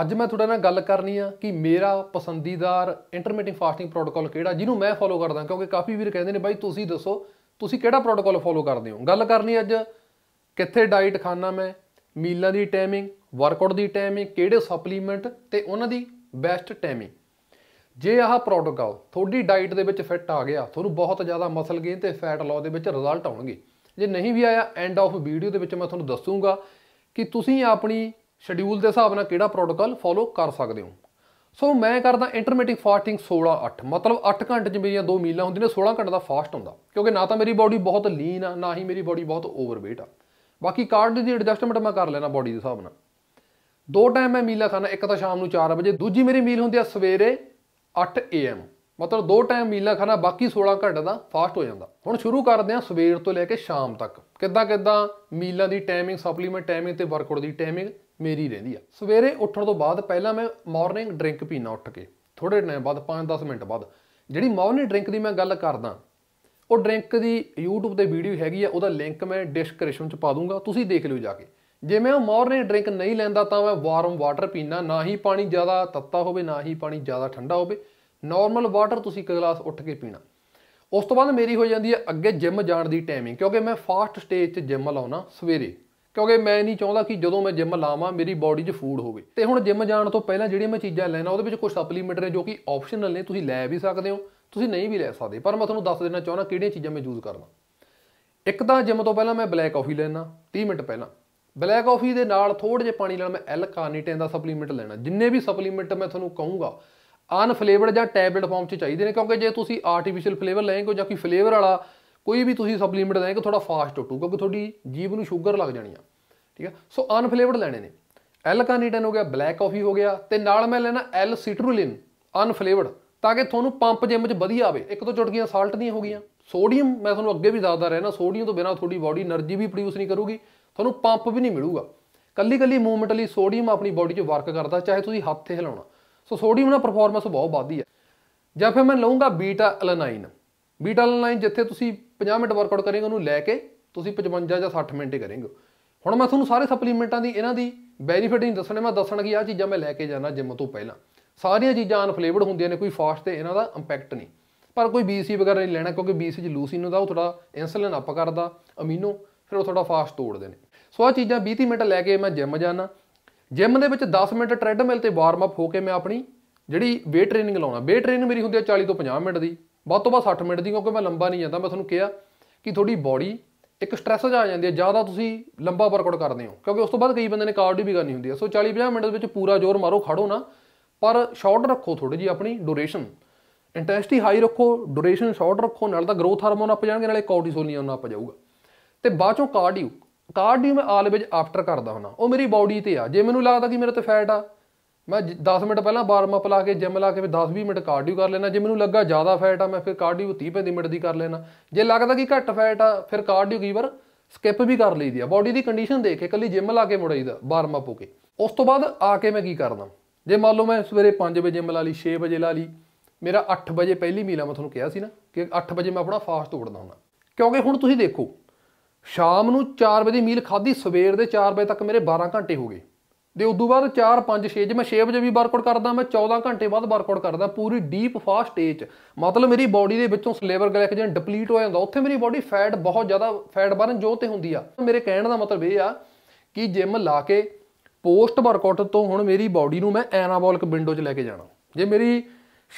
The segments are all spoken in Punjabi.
ਅੱਜ ਮੈਂ ਤੁਹਾਡੇ ਨਾਲ ਗੱਲ ਕਰਨੀ ਆ ਕਿ ਮੇਰਾ ਪਸੰਦੀਦਾਰ ਇੰਟਰਮੀਟਿੰਗ ਫਾਸਟਿੰਗ ਪ੍ਰੋਟੋਕਾਲ ਕਿਹੜਾ ਜਿਹਨੂੰ ਮੈਂ ਫੋਲੋ ਕਰਦਾ ਕਿਉਂਕਿ ਕਾਫੀ ਵੀਰ ਕਹਿੰਦੇ ਨੇ ਬਾਈ ਤੁਸੀਂ ਦੱਸੋ ਤੁਸੀਂ ਕਿਹੜਾ ਪ੍ਰੋਟੋਕਾਲ ਫੋਲੋ ਕਰਦੇ ਹੋ ਗੱਲ ਕਰਨੀ ਅੱਜ ਕਿੱਥੇ ਡਾਈਟ ਖਾਣਾ ਮੈਂ ਮੀਲਾਂ ਦੀ ਟਾਈਮਿੰਗ ਵਰਕਆਊਟ ਦੀ ਟਾਈਮਿੰਗ ਕਿਹੜੇ ਸਪਲੀਮੈਂਟ ਤੇ ਉਹਨਾਂ ਦੀ ਬੈਸਟ ਟਾਈਮਿੰਗ ਜੇ ਆਹ ਪ੍ਰੋਟੋਕਾਲ ਤੁਹਾਡੀ ਡਾਈਟ ਦੇ ਵਿੱਚ ਫਿੱਟ ਆ ਗਿਆ ਤੁਹਾਨੂੰ ਬਹੁਤ ਜ਼ਿਆਦਾ ਮਸਲ ਗੇਨ ਤੇ ਫੈਟ ਲਾਸ ਦੇ ਵਿੱਚ ਰਿਜ਼ਲਟ ਆਉਣਗੇ ਜੇ ਨਹੀਂ ਵੀ ਆਇਆ ਐਂਡ ਆਫ ਵੀਡੀਓ ਦੇ ਵਿੱਚ ਮੈਂ ਤੁਹਾਨੂੰ ਦੱਸੂਗਾ ਕਿ ਤੁਸੀਂ ਆਪਣੀ ਸ਼ਡਿਊਲ ਦੇ ਹਿਸਾਬ ਨਾਲ ਕਿਹੜਾ ਪ੍ਰੋਟੋਕਾਲ ਫੋਲੋ ਕਰ ਸਕਦੇ ਹੋ ਸੋ ਮੈਂ ਕਰਦਾ ਇੰਟਰਮੀਟਿੰਗ ਫਾਸਟਿੰਗ 16 8 ਮਤਲਬ 8 ਘੰਟੇ ਚ ਮੇਰੀਆਂ ਦੋ ਮੀਲਾਂ ਹੁੰਦੀਆਂ ਨੇ 16 ਘੰਟੇ ਦਾ ਫਾਸਟ ਹੁੰਦਾ ਕਿਉਂਕਿ ਨਾ ਤਾਂ ਮੇਰੀ ਬਾਡੀ ਬਹੁਤ ਲੀਨ ਆ ਨਾ ਹੀ ਮੇਰੀ ਬਾਡੀ ਬਹੁਤ ਓਵਰਵੇਟ ਆ ਬਾਕੀ ਕਾਰਡ ਦੀ ਐਡਜਸਟਮੈਂਟ ਮੈਂ ਕਰ ਲੈਣਾ ਬਾਡੀ ਦੇ ਹਿਸਾਬ ਨਾਲ ਦੋ ਟਾਈਮ ਮੈਂ ਮੀਲਾਂ ਖਾਣਾ ਇੱਕ ਤਾਂ ਸ਼ਾਮ ਨੂੰ 4 ਵਜੇ ਦੂਜੀ ਮੇਰੀ ਮੀਲ ਹੁੰਦੀ ਆ ਸਵੇਰੇ 8 AM ਮਤਲਬ ਦੋ ਟਾਈਮ ਮੀਲਾਂ ਖਾਣਾ ਬਾਕੀ 16 ਘੰਟੇ ਦਾ ਫਾਸਟ ਹੋ ਜਾਂਦਾ ਹੁਣ ਸ਼ੁਰੂ ਕਰਦੇ ਆ ਸਵੇਰ ਤੋਂ ਲੈ ਕੇ ਸ਼ਾਮ ਤੱਕ ਕਿੱਦਾਂ ਕਿੱਦਾਂ ਮੀਲਾਂ ਦੀ ਟਾਈਮਿੰਗ ਸਪਲੀਮੈਂਟ ਟਾਈਮਿੰਗ ਤੇ ਵਰਕਆਊਟ ਦੀ ਟਾਈਮਿੰਗ ਮੇਰੀ ਰਹਿੰਦੀ ਆ ਸਵੇਰੇ ਉੱਠਣ ਤੋਂ ਬਾਅਦ ਪਹਿਲਾਂ ਮੈਂ ਮਾਰਨਿੰਗ ਡਰਿੰਕ ਪੀਣਾ ਉੱਠ ਕੇ ਥੋੜੇ ਟਾਈਮ ਬਾਅਦ 5-10 ਮਿੰਟ ਬਾਅਦ ਜਿਹੜੀ ਮਾਰਨਿੰਗ ਡਰਿੰਕ ਦੀ ਮੈਂ ਗੱਲ ਕਰਦਾ ਉਹ ਡਰਿੰਕ ਦੀ YouTube ਤੇ ਵੀਡੀਓ ਹੈਗੀ ਆ ਉਹਦਾ ਲਿੰਕ ਮੈਂ ਡਿਸਕ੍ਰਿਪਸ਼ਨ ਚ ਪਾ ਦੂੰਗਾ ਤੁਸੀਂ ਦੇਖ ਲਿਓ ਜਾ ਕੇ ਜੇ ਮੈਂ ਉਹ ਮਾਰਨਿੰਗ ਡਰਿੰਕ ਨਹੀਂ ਲੈਂਦਾ ਤਾਂ ਮੈਂ ਵਾਰਮ ਵਾਟਰ ਪੀਣਾ ਨਾ ਹੀ ਪਾਣੀ ਜ਼ਿਆਦਾ ਤੱਤਾ ਹੋਵੇ ਨਾ ਹੀ ਪਾਣੀ ਜ਼ਿਆਦਾ ਠੰਡਾ ਹੋਵੇ ਨਾਰਮਲ ਵਾਟਰ ਤੁਸੀਂ ਇੱਕ ਗਲਾਸ ਉੱਠ ਕੇ ਪੀਣਾ ਉਸ ਤੋਂ ਬਾਅਦ ਮੇਰੀ ਹੋ ਜਾਂਦੀ ਹੈ ਅੱਗੇ ਜਿਮ ਜਾਣ ਦੀ ਟਾਈਮਿੰਗ ਕਿਉਂਕਿ ਮੈਂ ਫਾਸਟ ਸਟੇਜ 'ਚ ਜਿਮ ਲਾਉਣਾ ਸਵੇਰੇ ਕਿਉਂਕਿ ਮੈਂ ਨਹੀਂ ਚਾਹੁੰਦਾ ਕਿ ਜਦੋਂ ਮੈਂ ਜਿਮ ਲਾਵਾਂ ਮੇਰੀ ਬਾਡੀ 'ਚ ਫੂਡ ਹੋਵੇ ਤੇ ਹੁਣ ਜਿਮ ਜਾਣ ਤੋਂ ਪਹਿਲਾਂ ਜਿਹੜੀਆਂ ਮੈਂ ਚੀਜ਼ਾਂ ਲੈਣਾ ਉਹਦੇ ਵਿੱਚ ਕੁਝ ਸਪਲੀਮੈਂਟ ਨੇ ਜੋ ਕਿ ਆਪਸ਼ਨਲ ਨੇ ਤੁਸੀਂ ਲੈ ਵੀ ਸਕਦੇ ਹੋ ਤੁਸੀਂ ਨਹੀਂ ਵੀ ਲੈ ਸਕਦੇ ਪਰ ਮੈਂ ਤੁਹਾਨੂੰ ਦੱਸ ਦੇਣਾ ਚਾਹੁੰਦਾ ਕਿਹੜੀਆਂ ਚੀਜ਼ਾਂ ਮੈਂ ਯੂਜ਼ ਕਰਦਾ ਇੱਕ ਤਾਂ ਜਿਮ ਤੋਂ ਪਹਿਲਾਂ ਮੈਂ ਬਲੈਕ ਕਾਫੀ ਲੈਣਾ 30 ਮਿੰਟ ਪਹਿਲਾਂ ਬਲੈਕ ਕਾਫੀ ਦੇ ਨਾਲ ਥੋੜੇ ਜਿਹਾ ਪਾਣੀ ਨਾਲ ਮੈਂ ਐਲ ਕਾਰਨੀਟਿਨ ਦਾ ਸਪਲੀਮੈਂਟ ਲੈਣਾ ਜਿੰਨੇ ਵੀ ਸਪਲੀਮੈਂਟ ਮੈਂ ਤੁਹਾਨੂੰ ਕਹੂੰਗਾ ਅਨਫਲੇਵਰਡ ਜਾਂ ਟੈਬਲੇਟ ਫਾਰਮ 'ਚ ਚਾਹੀਦੇ ਨੇ ਕਿਉਂਕਿ ਜੇ ਤੁਸੀਂ ਆਰਟੀਫੀਸ਼ੀਅਲ ਫਲੇਵਰ ਲੈਂਗੇ ਜਾਂ ਕੋਈ ਫਲੇਵਰ ਵਾਲਾ ਕੋਈ ਵੀ ਤੁਸੀਂ ਸਪਲੀਮੈਂਟ ਲੈਣਾ ਕਿ ਥੋੜਾ ਫਾਸਟ ਟੁੱਟੂ ਕਿਉਂਕਿ ਤੁਹਾਡੀ ਜੀਭ ਨੂੰ ਸ਼ੂਗਰ ਲੱਗ ਜਾਣੀ ਆ ਠੀਕ ਆ ਸੋ ਅਨਫਲੇਵਰਡ ਲੈਣੇ ਨੇ ਐਲ ਕਾਨੀਟਨ ਹੋ ਗਿਆ ਬਲੈਕ ਕਾਫੀ ਹੋ ਗਿਆ ਤੇ ਨਾਲ ਮੈਂ ਲੈਣਾ ਐਲ ਸਿਟਰੂਲਿਨ ਅਨਫਲੇਵਰਡ ਤਾਂ ਕਿ ਤੁਹਾਨੂੰ ਪੰਪ ਜਿਮ 'ਚ ਵਧੀਆ ਆਵੇ ਇੱਕ ਤੋਂ ਚੁਟਕੀਆਂ ਸਾਲਟ ਦੀਆਂ ਹੋ ਗਈਆਂ ਸੋਡੀਅਮ ਮੈਂ ਤੁਹਾਨੂੰ ਅੱਗੇ ਵੀ ਦੱਸਦਾ ਰਹਿਣਾ ਸੋਡੀਅਮ ਤੋਂ ਬਿਨਾ ਤੁਹਾਡੀ ਬਾਡੀ એનર્ਜੀ ਵੀ ਪ੍ਰੋਡਿਊਸ ਨਹੀਂ ਕਰੂਗੀ ਤੁਹਾਨੂੰ ਪੰਪ ਵੀ ਨਹੀਂ ਮਿਲੂਗਾ ਕੱਲੀ ਕੱਲੀ ਮੂਵਮੈਂਟ ਲਈ ਸੋਡੀਅਮ ਆਪਣੀ ਬਾਡੀ 'ਚ ਵਰਕ ਕਰਦਾ ਚਾਹੇ ਤੁਸੀਂ ਹੱਥ ਤੇ ਹਿਲਾਉਣਾ ਸੋ ਸੋਡੀਅਮ ਨਾਲ ਪਰਫਾਰਮੈਂਸ ਬਹੁਤ ਵਧਦੀ ਹੈ ਜਾਂ ਫਿਰ ਮੈਂ ਲਵਾਂਗਾ ਬੀਟਾ ਅਲਨਾਈਨ ਬੀਟਾ ਅਲਨਾਈਨ ਜਿੱਥੇ ਤੁਸੀਂ 50 ਮਿੰਟ ਵਰਕਆਊਟ ਕਰੇਗਾ ਉਹਨੂੰ ਲੈ ਕੇ ਤੁਸੀਂ 55 ਜਾਂ 60 ਮਿੰਟ ਹੀ ਕਰੇਗੇ ਹੁਣ ਮੈਂ ਤੁਹਾਨੂੰ ਸਾਰੇ ਸਪਲੀਮੈਂਟਾਂ ਦੀ ਇਹਨਾਂ ਦੀ ਬੈਨੀਫਿਟ ਨਹੀਂ ਦੱਸਣੇ ਮੈਂ ਦੱਸਣ ਕਿ ਆ ਚੀਜ਼ਾਂ ਮੈਂ ਲੈ ਕੇ ਜਾਣਾ ਜਿਮ ਤੋਂ ਪਹਿਲਾਂ ਸਾਰੀਆਂ ਚੀਜ਼ਾਂ ਅਨਫਲੇਵਰਡ ਹੁੰਦੀਆਂ ਨੇ ਕੋਈ ਫਾਸਟ ਤੇ ਇਹਨਾਂ ਦਾ ਇੰਪੈਕਟ ਨਹੀਂ ਪਰ ਕੋਈ ਬੀਸੀ ਵਗੈਰਾ ਨਹੀਂ ਲੈਣਾ ਕਿਉਂਕਿ ਬੀਸੀ ਚ ਲੂਸੀਨ ਹੁੰਦਾ ਉਹ ਥੋੜਾ ਇਨਸੂਲਿਨ ਅਪ ਕਰਦਾ ਅਮੀਨੋ ਫਿਰ ਉਹ ਥੋੜਾ ਫਾਸਟ ਤੋੜਦੇ ਨੇ ਸੋ ਆ ਚੀਜ਼ਾਂ 20 ਮਿੰਟ ਲੈ ਕੇ ਮੈਂ ਜਿਮ ਜਾਣਾ ਜਿਮ ਦੇ ਵਿੱਚ 10 ਮਿੰਟ ਟ੍ਰੈਡਮਿਲ ਤੇ ਵਾਰਮ ਅਪ ਹੋ ਕੇ ਮੈਂ ਆਪਣੀ ਜਿਹੜੀ ਵੇਟ ਟ੍ਰੇਨਿੰਗ ਲਾਉਣਾ ਵੇਟ ਟ੍ਰੇਨਿੰਗ ਮੇਰੀ ਹੁੰਦੀ ਹੈ 40 ਤੋਂ 50 ਮਿੰਟ ਦੀ ਵੱਧ ਤੋਂ ਵੱਧ 60 ਮਿੰਟ ਦੀ ਕਿਉਂਕਿ ਮੈਂ ਲੰਬਾ ਨਹੀਂ ਜਾਂਦਾ ਮੈਂ ਤੁਹਾਨੂੰ ਕਿਹਾ ਕਿ ਤੁਹਾਡੀ ਬਾਡੀ ਇੱਕ ਸਟ੍ਰੈਸ ਜਾ ਜਾਂਦੀ ਹੈ ਜ਼ਿਆਦਾ ਤੁਸੀਂ ਲੰਬਾ ਵਰਕਆਊਟ ਕਰਦੇ ਹੋ ਕਿਉਂਕਿ ਉਸ ਤੋਂ ਬਾਅਦ ਕਈ ਬੰਦੇ ਨੇ ਕਾਰਡੀਓ ਵੀ ਕਰਨੀ ਹੁੰਦੀ ਹੈ ਸੋ 40-50 ਮਿੰਟ ਦੇ ਵਿੱਚ ਪੂਰਾ ਜ਼ੋਰ ਮਾਰੋ ਖੜੋ ਨਾ ਪਰ ਸ਼ਾਰਟ ਰੱਖੋ ਥੋੜੀ ਜੀ ਆਪਣੀ ਡਿਊਰੇਸ਼ਨ ਇੰਟੈਂਸਿਟੀ ਹਾਈ ਰੱਖੋ ਡਿਊਰੇਸ਼ਨ ਸ਼ਾਰਟ ਰੱਖੋ ਨਾਲ ਤਾਂ ਗਰੋਥ ਹਾਰਮੋਨ ਅਪ ਜਾਣਗੇ ਨਾਲੇ ਕੋਰਟੀਸੋਲ ਨਹੀਂ ਆਉਣਾ ਅਪ ਜਾਊਗਾ ਤੇ ਬਾਅਦ ਚੋਂ ਕਾਰਡੀਓ ਕਾਰਡੀਓ ਮੈਂ ਆਲਵੇਜ ਆਫਟਰ ਕਰਦਾ ਹੁਣਾ ਉਹ ਮੇਰੀ ਬਾਡੀ ਤੇ ਆ ਜੇ ਮੈਨੂੰ ਲੱਗਦਾ ਕਿ ਮੇਰੇ ਤੇ ਫੈਟ ਆ ਮੈਂ 10 ਮਿੰਟ ਪਹਿਲਾਂ ਵਾਰਮ ਅਪ ਲਾ ਕੇ ਜਿਮ ਲਾ ਕੇ ਫਿਰ 10-20 ਮਿੰਟ ਕਾਰਡੀਓ ਕਰ ਲੈਣਾ ਜੇ ਮੈਨੂੰ ਲੱਗਾ ਜ਼ਿਆਦਾ ਫੈਟ ਆ ਮੈਂ ਫਿਰ ਕਾਰਡੀਓ 30-35 ਮਿੰਟ ਦੀ ਕਰ ਲੈਣਾ ਜੇ ਲੱਗਦਾ ਕਿ ਘੱਟ ਫੈਟ ਆ ਫਿਰ ਕਾਰਡੀਓ ਕਈ ਵਾਰ ਸਕਿਪ ਵੀ ਕਰ ਲਈਦੀ ਆ ਬਾਡੀ ਦੀ ਕੰਡੀਸ਼ਨ ਦੇਖ ਕੇ ਕੱਲੀ ਜਿਮ ਲਾ ਕੇ ਮੁੜਾਈਦਾ ਵਾਰਮ ਅਪ ਹੋ ਕੇ ਉਸ ਤੋਂ ਬਾਅਦ ਆ ਕੇ ਮੈਂ ਕੀ ਕਰਦਾ ਜੇ ਮੰਨ ਲਓ ਮੈਂ ਸਵੇਰੇ 5 ਵਜੇ ਜਿਮ ਲਾ ਲਈ 6 ਵਜੇ ਲਾ ਲਈ ਮੇਰਾ 8 ਵਜੇ ਪਹਿਲੀ ਮੀਲ ਆ ਮੈਂ ਤੁਹਾਨੂੰ ਕਿਹਾ ਸੀ ਨਾ ਕਿ 8 ਵਜੇ ਮੈਂ ਆਪਣਾ ਫਾਸਟ ਤੋੜਦਾ ਹੁੰਦਾ ਕਿਉਂਕਿ ਹੁਣ ਤੁਸੀਂ ਦੇਖੋ ਸ਼ਾਮ ਨੂੰ 4 ਵਜੇ ਮੀਲ ਖਾਧੀ ਸਵੇਰ ਦੇ 4 ਵਜੇ ਤੱਕ ਮੇਰੇ 12 ਘੰਟੇ ਹੋ ਗਏ ਦੇ ਉਦੋਂ ਬਾਅਦ 4 5 6 ਜੇ ਮੈਂ 6 ਵਜੇ ਵੀ ਵਰਕਆਊਟ ਕਰਦਾ ਮੈਂ 14 ਘੰਟੇ ਬਾਅਦ ਵਰਕਆਊਟ ਕਰਦਾ ਪੂਰੀ ਡੀਪ ਫਾਸਟ ਏਜ ਮਤਲਬ ਮੇਰੀ ਬਾਡੀ ਦੇ ਵਿੱਚੋਂ ਸਲੇਵਰ ਗਲਾਈਕੋਜਨ ਡਿਪਲੀਟ ਹੋ ਜਾਂਦਾ ਉੱਥੇ ਮੇਰੀ ਬਾਡੀ ਫੈਟ ਬਹੁਤ ਜ਼ਿਆਦਾ ਫੈਟ ਬਰਨ ਜੋ ਤੇ ਹੁੰਦੀ ਆ ਮੇਰੇ ਕਹਿਣ ਦਾ ਮਤਲਬ ਇਹ ਆ ਕਿ ਜਿਮ ਲਾ ਕੇ ਪੋਸਟ ਵਰਕਆਊਟ ਤੋਂ ਹੁਣ ਮੇਰੀ ਬਾਡੀ ਨੂੰ ਮੈਂ ਐਨਾਬੋਲਿਕ ਵਿੰਡੋ 'ਚ ਲੈ ਕੇ ਜਾਣਾ ਜੇ ਮੇਰੀ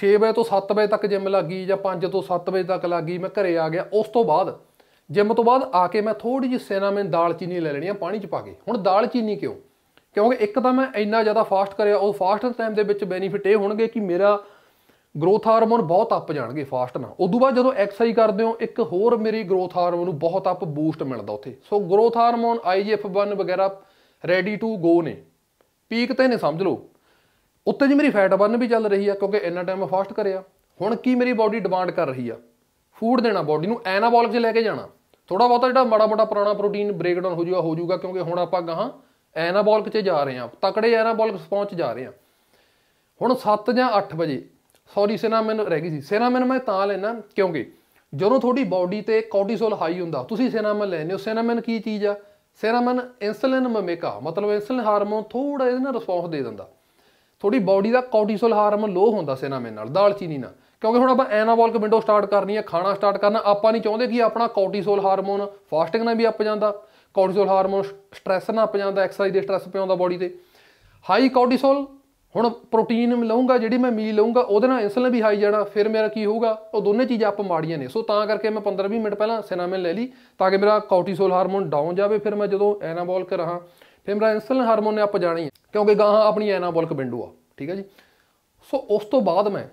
6 ਵਜੇ ਤੋਂ 7 ਵਜੇ ਤੱਕ ਜਿਮ ਲੱਗੀ ਜਾਂ 5 ਤੋਂ 7 ਵਜੇ ਤੱਕ ਲੱਗੀ ਮੈਂ ਘਰੇ ਆ ਗਿਆ ਉਸ ਤੋਂ ਬਾਅਦ ਜਿਮ ਤੋਂ ਬਾਅਦ ਆ ਕੇ ਮੈਂ ਥੋੜੀ ਜਿਹੀ ਸਿਨਾਮਨ ਦਾਲ ਚੀਨੀ ਲੈ ਲੈਣੀ ਆ ਪਾਣੀ 'ਚ ਪਾ ਕੇ ਹੁਣ ਦਾਲ ਚੀਨੀ ਕਿਉਂ ਕਿਉਂਕਿ ਇੱਕ ਤਾਂ ਮੈਂ ਇੰਨਾ ਜ਼ਿਆਦਾ ਫਾਸਟ ਕਰਿਆ ਉਹ ਫਾਸਟ ਟਾਈਮ ਦੇ ਵਿੱਚ ਬੈਨੀਫਿਟ ਇਹ ਹੋਣਗੇ ਕਿ ਮੇਰਾ ਗਰੋਥ ਹਾਰਮੋਨ ਬਹੁਤ ਅਪ ਜਾਣਗੇ ਫਾਸਟ ਨਾਲ ਉਦੋਂ ਬਾਅਦ ਜਦੋਂ ਐਕਸਰਸਾਈਜ਼ ਕਰਦੇ ਹੋ ਇੱਕ ਹੋਰ ਮੇਰੀ ਗਰੋਥ ਹਾਰਮੋਨ ਨੂੰ ਬਹੁਤ ਅਪ ਬੂਸਟ ਮਿਲਦਾ ਉੱਥੇ ਸੋ ਗਰੋਥ ਹਾਰਮੋਨ IGF-1 ਵਗੈਰਾ ਰੈਡੀ ਟੂ ਗੋ ਨੇ ਪੀਕ ਤੇ ਨੇ ਸਮਝ ਲਓ ਉੱਤੇ ਜੀ ਮੇਰੀ ਫੈਟ ਬਰਨ ਵੀ ਚੱਲ ਰਹੀ ਆ ਕਿਉਂਕਿ ਇੰਨਾ ਟਾਈਮ ਫਾਸਟ ਕਰਿਆ ਹੁਣ ਕੀ ਮੇਰੀ ਬਾਡੀ ਡਿਮਾਂਡ ਕਰ ਰਹੀ ਆ ਫੂਡ ਦੇਣਾ ਬਾਡੀ ਨੂੰ ਐਨਾਬੋਲਿਕ 'ਚ ਲੈ ਕੇ ਜਾਣਾ ਥੋੜਾ ਬਹੁਤਾ ਜਿਹੜਾ ਮਾੜਾ ਮਾੜਾ ਪੁਰਾਣਾ ਪ੍ਰੋਟੀਨ ਬ੍ਰੇਕਡਾਊਨ ਹੋ ਜੂਗਾ ਹੋ ਜੂਗਾ ਕਿਉਂਕਿ ਹੁਣ ਆਪਾਂ ਗਾਹਾਂ ਐਨਾਬੋਲਿਕ 'ਚ ਜਾ ਰਹੇ ਆ ਤਕੜੇ ਐਨਾਬੋਲਿਕ ਰਿਸਪੌਂਸ ਜਾ ਰਹੇ ਆ ਹੁਣ 7 ਜਾਂ 8 ਵਜੇ ਸੌਰੀ ਮੈਨੂੰ ਰਹਿ ਗਈ ਸੀ ਸਿਨਾਮਿਨ ਮੈਂ ਤਾਂ ਲੈਣਾ ਕਿਉਂਕਿ ਜਦੋਂ ਤੁਹਾਡੀ ਬਾਡੀ ਤੇ ਕੋਰਟੀਸੋਲ ਹਾਈ ਹੁੰਦਾ ਤੁਸੀਂ ਸਿਨਾਮਿਨ ਲੈਨੇ ਹੋ ਸਿਨਾਮਿਨ ਕੀ ਚੀਜ਼ ਆ ਸਿਨਾਮਿਨ ਇਨਸੂਲਿਨ ਮਮੇਕਾ ਮਤਲਬ ਇਨਸੂਲਿਨ ਹਾਰਮੋਨ ਥੋੜਾ ਇਹਦੇ ਨਾਲ ਰਿਸਪੌਂਸ ਦੇ ਦਿੰਦਾ ਤੁਹਾਡੀ ਬਾਡੀ ਦਾ ਕੋਰਟੀਸੋਲ ਹਾਰਮੋਨ ਲੋ ਹੁੰਦਾ ਸਿਨਾਮਿਨ ਨਾਲ ਦਾਲਚੀਨੀ ਨਾਲ ਕਿਉਂਕਿ ਹੁਣ ਆਪਾਂ ਐਨਾਬੋਲਿਕ ਵਿੰਡੋ ਸਟਾਰਟ ਕਰਨੀ ਹੈ ਖਾਣਾ ਸਟਾਰਟ ਕਰਨਾ ਆਪਾਂ ਨਹੀਂ ਚਾਹੁੰਦੇ ਕਿ ਆਪਣਾ ਕੋਰਟੀਸੋਲ ਹਾਰਮੋਨ ਫਾਸਟਿੰਗ ਨਾਲ ਵੀ ਅੱਪ ਜਾਂਦਾ ਕੋਰਟੀਸੋਲ ਹਾਰਮੋਨ ਸਟ੍ਰੈਸ ਨੱਪ ਜਾਂਦਾ ਐਕਸਰਸਾਈਜ਼ ਦੇ ਸਟ੍ਰੈਸ ਪਿਆਉਂਦਾ ਬਾਡੀ ਤੇ ਹਾਈ ਕੋਰਟੀਸੋਲ ਹੁਣ ਪ੍ਰੋਟੀਨ ਲਵਾਂਗਾ ਜਿਹੜੀ ਮੈਂ ਮੀਲ ਲਵਾਂਗਾ ਉਹਦੇ ਨਾਲ ਇਨਸੂਲਿਨ ਵੀ ਹਾਈ ਜਾਣਾ ਫਿਰ ਮੇਰਾ ਕੀ ਹੋਊਗਾ ਉਹ ਦੋਨੇ ਚੀਜ਼ਾਂ ਆਪ ਮਾੜੀਆਂ ਨੇ ਸੋ ਤਾਂ ਕਰਕੇ ਮੈਂ 15-20 ਮਿੰਟ ਪਹਿਲਾਂ ਸਿਨਾਮਿਨ ਲੈ ਲਈ ਤਾਂ ਕਿ ਮੇਰਾ ਕੋਰਟੀਸੋਲ ਹਾਰਮੋਨ ਡਾਊਨ ਜਾਵੇ ਫਿਰ ਮੈਂ ਜਦੋਂ ਐਨਾਬੋਲਿਕ ਰਹਾ ਫਿਰ ਮੇਰਾ ਇਨਸੂਲਿਨ ਹਾਰਮੋਨ ਨੇ ਆਪ ਜਾਣੀ ਹੈ ਕਿਉਂਕਿ ਗਾਹਾਂ ਆਪਣੀ ਐਨਾਬੋਲਿਕ ਬਿੰਦੂ ਆ ਠੀਕ ਹੈ ਜੀ ਸੋ ਉਸ ਤੋਂ ਬਾਅਦ ਮੈਂ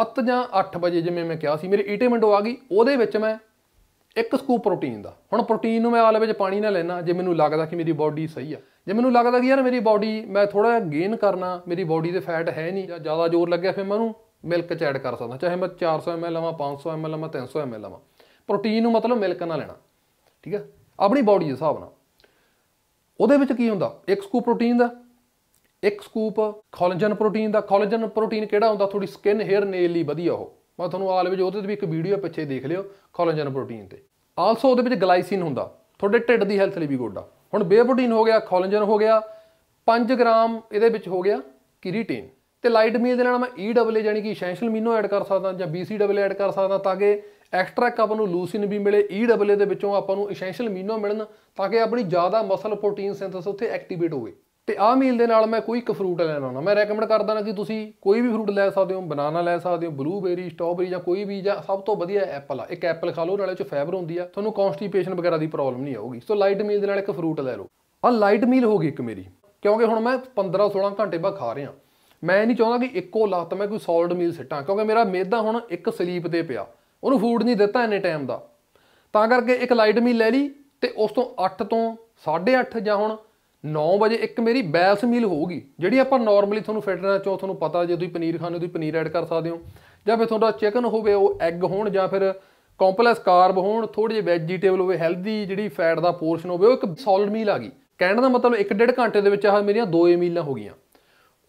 7 ਜਾਂ 8 ਵਜੇ ਜਿਵੇਂ ਮੈਂ ਕਿਹਾ ਸੀ ਮੇਰੀ ਈਟੇ ਵਿੰਡੋ ਆ ਗਈ ਉਹਦੇ ਵਿੱਚ ਮੈਂ ਇੱਕ ਸਕੂਪ ਪ੍ਰੋਟੀਨ ਦਾ ਹੁਣ ਪ੍ਰੋਟੀਨ ਨੂੰ ਮੈਂ ਆਲੇ ਵਿੱਚ ਪਾਣੀ ਨਾਲ ਲੈਣਾ ਜੇ ਮੈਨੂੰ ਲੱਗਦਾ ਕਿ ਮੇਰੀ ਬਾਡੀ ਸਹੀ ਆ ਜੇ ਮੈਨੂੰ ਲੱਗਦਾ ਕਿ ਯਾਰ ਮੇਰੀ ਬਾਡੀ ਮੈਂ ਥੋੜਾ ਜਿਹਾ ਗੇਨ ਕਰਨਾ ਮੇਰੀ ਬਾਡੀ ਦੇ ਫੈਟ ਹੈ ਨਹੀਂ ਜਾਂ ਜ਼ਿਆਦਾ ਜ਼ੋਰ ਲੱਗਿਆ ਫਿਰ ਮੈਂ ਉਹਨੂੰ ਮਿਲਕ ਚ ਐਡ ਕਰ ਸਕਦਾ ਚਾਹੇ ਮੈਂ 400 ml ਲਵਾਂ 500 ml ਲਵਾਂ 300 ml ਲਵਾਂ ਪ੍ਰੋਟੀਨ ਨੂੰ ਮਤਲਬ ਮਿਲਕ ਨਾਲ ਲੈਣਾ ਠੀਕ ਆ ਆਪਣੀ ਬਾਡੀ ਦੇ ਹਿਸਾਬ ਨਾਲ ਉਹਦੇ ਵਿੱਚ ਕੀ ਹੁੰਦਾ ਇੱਕ ਸਕੂਪ ਪ੍ਰੋਟੀਨ ਦਾ ਇੱਕ ਸਕੂਪ ਕੋਲੇਜਨ ਪ੍ਰੋਟੀਨ ਦਾ ਕੋਲੇਜਨ ਪ੍ਰੋਟੀਨ ਕਿਹੜਾ ਹੁੰਦਾ ਥੋੜੀ ਸਕਿਨ ਹੇਅਰ ਨੇਲ ਲਈ ਵਧੀਆ ਉਹ ਮੈਂ ਤੁਹਾਨੂੰ ਆਲ ਵਿੱਚ ਉਹਦੇ ਤੇ ਵੀ ਇੱਕ ਵੀਡੀਓ ਪਿੱਛੇ ਦੇਖ ਲਿਓ ਕੋਲਾਜਨ ਪ੍ਰੋਟੀਨ ਤੇ ਆਲਸੋ ਉਹਦੇ ਵਿੱਚ ਗਲਾਈਸਿਨ ਹੁੰਦਾ ਤੁਹਾਡੇ ਢਿੱਡ ਦੀ ਹੈਲਥ ਲਈ ਵੀ ਗੁੱਡ ਆ ਹੁਣ ਬੇ ਪ੍ਰੋਟੀਨ ਹੋ ਗਿਆ ਕੋਲਾਜਨ ਹੋ ਗਿਆ 5 ਗ੍ਰਾਮ ਇਹਦੇ ਵਿੱਚ ਹੋ ਗਿਆ ਕਿਰੀਟਿਨ ਤੇ ਲਾਈਟ ਮੀਲ ਦੇ ਨਾਲ ਮੈਂ ਈ ਡਬਲ ਜਾਨੀ ਕਿ ਐਸੈਂਸ਼ੀਅਲ ਮੀਨੋ ਐਡ ਕਰ ਸਕਦਾ ਜਾਂ ਬੀਸੀ ਡਬਲ ਐਡ ਕਰ ਸਕਦਾ ਤਾਂ ਕਿ ਐਕਸਟਰਾ ਕਪ ਨੂੰ ਲੂਸਿਨ ਵੀ ਮਿਲੇ ਈ e ਡਬਲ ਦੇ ਵਿੱਚੋਂ ਆਪਾਂ ਨੂੰ ਐਸੈਂਸ਼ੀਅਲ ਮੀਨੋ ਮਿਲਣ ਤਾਂ ਕਿ ਆਪਣੀ ਜ਼ਿਆਦਾ ਮਸਲ ਪ੍ਰੋਟੀਨ ਸਿੰਥੇਸਿਸ ਉੱਥੇ ਐਕਟੀਵੇਟ ਹੋਵੇ ਤੇ ਆ ਮੀਲ ਦੇ ਨਾਲ ਮੈਂ ਕੋਈ ਇੱਕ ਫਰੂਟ ਲੈਣਾ ਹੁੰਦਾ ਮੈਂ ਰეკਮੈਂਡ ਕਰਦਾ ਨਾ ਕਿ ਤੁਸੀਂ ਕੋਈ ਵੀ ਫਰੂਟ ਲੈ ਸਕਦੇ ਹੋ ਬਨਾਨਾ ਲੈ ਸਕਦੇ ਹੋ ਬਲੂਬੇਰੀ ਸਟ੍ਰਾਬੇਰੀ ਜਾਂ ਕੋਈ ਵੀ ਜਾਂ ਸਭ ਤੋਂ ਵਧੀਆ ਐਪਲ ਆ ਇੱਕ ਐਪਲ ਖਾ ਲਓ ਨਾਲੇ ਚ ਫਾਈਬਰ ਹੁੰਦੀ ਆ ਤੁਹਾਨੂੰ ਕਨਸਟੀਪੇਸ਼ਨ ਵਗੈਰਾ ਦੀ ਪ੍ਰੋਬਲਮ ਨਹੀਂ ਆਊਗੀ ਸੋ ਲਾਈਟ ਮੀਲ ਦੇ ਨਾਲ ਇੱਕ ਫਰੂਟ ਲੈ ਲਓ ਆ ਲਾਈਟ ਮੀਲ ਹੋ ਗਈ ਇੱਕ ਮੇਰੀ ਕਿਉਂਕਿ ਹੁਣ ਮੈਂ 15 16 ਘੰਟੇ ਬਾਅਦ ਖਾ ਰਿਹਾ ਮੈਂ ਨਹੀਂ ਚਾਹੁੰਦਾ ਕਿ ਇੱਕੋ ਲੱਤ ਮੈਂ ਕੋਈ ਸੌਲਿਡ ਮੀਲ ਸਿੱਟਾਂ ਕਿਉਂਕਿ ਮੇਰਾ ਮੇਦਾ ਹੁਣ ਇੱਕ ਸਲੀਪ ਤੇ ਪਿਆ ਉਹਨੂੰ ਫੂਡ ਨਹੀਂ ਦਿੱਤਾ ਇੰਨੇ ਟਾਈਮ ਦਾ ਤਾਂ ਕਰਕੇ ਇੱਕ ਲਾਈਟ ਮੀਲ ਲੈ ਲਈ ਤੇ ਉਸ ਤੋਂ 8 ਤੋਂ 8:30 ਜਾਂ ਹੁਣ 9 ਵਜੇ ਇੱਕ ਮੇਰੀ ਬੈਲਸ ਮੀਲ ਹੋਊਗੀ ਜਿਹੜੀ ਆਪਾਂ ਨਾਰਮਲੀ ਤੁਹਾਨੂੰ ਫਿਟਨੈਸ ਚੋਂ ਤੁਹਾਨੂੰ ਪਤਾ ਜੇ ਤੁਸੀਂ ਪਨੀਰ ਖਾਣੇ ਤੁਸੀਂ ਪਨੀਰ ਐਡ ਕਰ ਸਕਦੇ ਹੋ ਜਾਂ ਫਿਰ ਤੁਹਾਡਾ ਚਿਕਨ ਹੋਵੇ ਉਹ ਐਗ ਹੋਣ ਜਾਂ ਫਿਰ ਕੰਪਲੈਕਸ ਕਾਰਬ ਹੋਣ ਥੋੜੇ ਜਿਹੀ ਵੈਜੀਟੇਬਲ ਹੋਵੇ ਹੈਲਦੀ ਜਿਹੜੀ ਫੈਟ ਦਾ ਪੋਰਸ਼ਨ ਹੋਵੇ ਉਹ ਇੱਕ ਸੋਲਿਡ ਮੀਲ ਆ ਗਈ ਕਹਿਣ ਦਾ ਮਤਲਬ 1.5 ਘੰਟੇ ਦੇ ਵਿੱਚ ਆਹ ਮੇਰੀਆਂ ਦੋ ਮੀਲਾਂ ਹੋ ਗਈਆਂ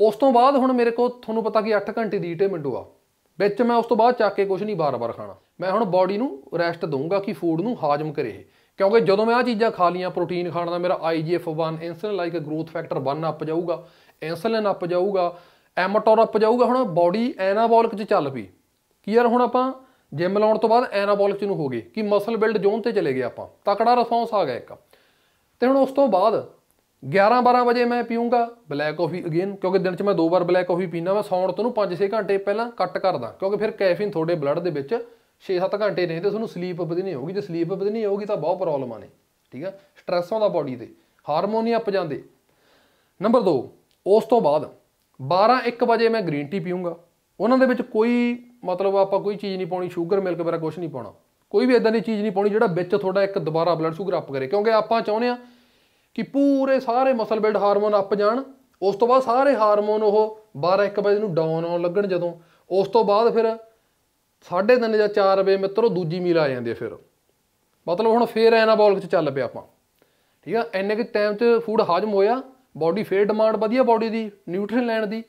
ਉਸ ਤੋਂ ਬਾਅਦ ਹੁਣ ਮੇਰੇ ਕੋਲ ਤੁਹਾਨੂੰ ਪਤਾ ਕਿ 8 ਘੰਟੇ ਦੀ ਮਿੰਡੂ ਆ ਵਿੱਚ ਮੈਂ ਉਸ ਤੋਂ ਬਾਅਦ ਚੱਕ ਕੇ ਕੁਝ ਨਹੀਂ ਬਾਰ-ਬਾਰ ਖਾਣਾ ਮੈਂ ਹੁਣ ਬਾਡੀ ਨੂੰ ਰੈਸਟ ਦਊਂਗਾ ਕਿ ਫੂਡ ਨੂੰ ਹਾਜ਼ਮ ਕਰੇ ਕਿਉਂਕਿ ਜਦੋਂ ਮੈਂ ਆ ਚੀਜ਼ਾਂ ਖਾ ਲੀਆਂ ਪ੍ਰੋਟੀਨ ਖਾਣ ਨਾਲ ਮੇਰਾ IGF-1 insulin like growth factor 1 up ਜਾਊਗਾ ਇਨਸੂਲਿਨ ਅਪ ਜਾਊਗਾ ਐਮਟੋਰ ਅਪ ਜਾਊਗਾ ਹੁਣ ਬਾਡੀ ਐਨਾਬੋਲਿਕ ਚ ਚੱਲ ਪਈ ਕੀ ਯਾਰ ਹੁਣ ਆਪਾਂ ਜਿਮ ਲਾਉਣ ਤੋਂ ਬਾਅਦ ਐਨਾਬੋਲਿਕ ਚ ਨੂੰ ਹੋ ਗਏ ਕਿ ਮਸਲ ਬਿਲਡ ਜ਼ੋਨ ਤੇ ਚਲੇ ਗਏ ਆਪਾਂ ਤਕੜਾ ਰਿਸਪੌਂਸ ਆ ਗਿਆ ਇੱਕ ਤੇ ਹੁਣ ਉਸ ਤੋਂ ਬਾਅਦ 11-12 ਵਜੇ ਮੈਂ ਪੀਉਂਗਾ ਬਲੈਕ ਕਾਫੀ ਅਗੇਨ ਕਿਉਂਕਿ ਦਿਨ 'ਚ ਮੈਂ ਦੋ ਵਾਰ ਬਲੈਕ ਕਾਫੀ ਪੀਣਾ ਮੈਂ ਸੌਣ ਤੋਂ ਨੂੰ 5-6 ਘੰਟੇ ਪਹਿਲਾਂ ਕੱਟ ਕਰਦਾ ਕਿਉਂਕਿ ਫਿਰ ਕੈਫੀਨ ਤੁਹਾਡੇ ਬਲੱਡ ਦੇ ਵਿੱਚ 6-7 ਘੰਟੇ ਨਹੀਂ ਤੇ ਤੁਹਾਨੂੰ ਸਲੀਪ ਵਧਣੀ ਹੋਊਗੀ ਜੇ ਸਲੀਪ ਵਧਣੀ ਹੋਊਗੀ ਤਾਂ ਬਹੁਤ ਪ੍ਰੋਬਲਮਾਂ ਨੇ ਠੀਕ ਹੈ ਸਟ੍ਰੈਸ ਆਉਂਦਾ ਬਾਡੀ ਤੇ ਹਾਰਮੋਨ ਹੀ ਅਪ ਜਾਂਦੇ ਨੰਬਰ 2 ਉਸ ਤੋਂ ਬਾਅਦ 12-1 ਵਜੇ ਮੈਂ ਗ੍ਰੀਨ ਟੀ ਪੀਉਂਗਾ ਉਹਨਾਂ ਦੇ ਵਿੱਚ ਕੋਈ ਮਤਲਬ ਆਪਾਂ ਕੋਈ ਚੀਜ਼ ਨਹੀਂ ਪਾਉਣੀ 슈ਗਰ ਮਿਲਕ ਵਗੈਰਾ ਕੁਝ ਨਹੀਂ ਪਾਉਣਾ ਕੋਈ ਵੀ ਇਦਾਂ ਦੀ ਚੀਜ਼ ਨਹੀਂ ਪਾਉਣੀ ਜਿਹੜਾ ਵਿੱਚ ਤੁਹਾਡਾ ਇੱਕ ਦੁਬਾਰਾ ਬਲੱਡ ਸ਼ੂਗਰ ਅਪ ਕਰੇ ਕਿਉਂਕਿ ਆਪਾਂ ਚਾਹੁੰਦੇ ਆ ਕਿ ਪੂਰੇ ਸਾਰੇ ਮਸਲ ਬਿਲਡ ਹਾਰਮੋਨ ਅਪ ਜਾਣ ਉਸ ਤੋਂ ਬਾਅਦ ਸਾਰੇ ਹਾਰਮੋਨ ਉਹ 12-1 ਵਜੇ ਨੂੰ ਡਾਊਨ ਆਉਣ ਲੱਗਣ ਜਦੋਂ ਉਸ ਤੋਂ ਬਾਅਦ ਫਿਰ 3 ਜਾਂ 4 ਵਜੇ ਮਿੱਤਰੋ ਦੂਜੀ ਮੀਲ ਆ ਜਾਂਦੀ ਹੈ ਫਿਰ ਮਤਲਬ ਹੁਣ ਫੇਰ ਐਨਾ ਬੋਲਕ ਚ ਚੱਲ ਪਿਆ ਆਪਾਂ ਠੀਕ ਆ ਐਨੇ ਕਿ ਟਾਈਮ ਤੇ ਫੂਡ ਹਾਜਮ ਹੋਇਆ ਬਾਡੀ ਫੇਰ ਡਿਮਾਂਡ ਵਧੀਆ ਬਾਡੀ ਦੀ ਨਿਊਟ੍ਰੀਸ਼ਨ ਲੈਣ ਦੀ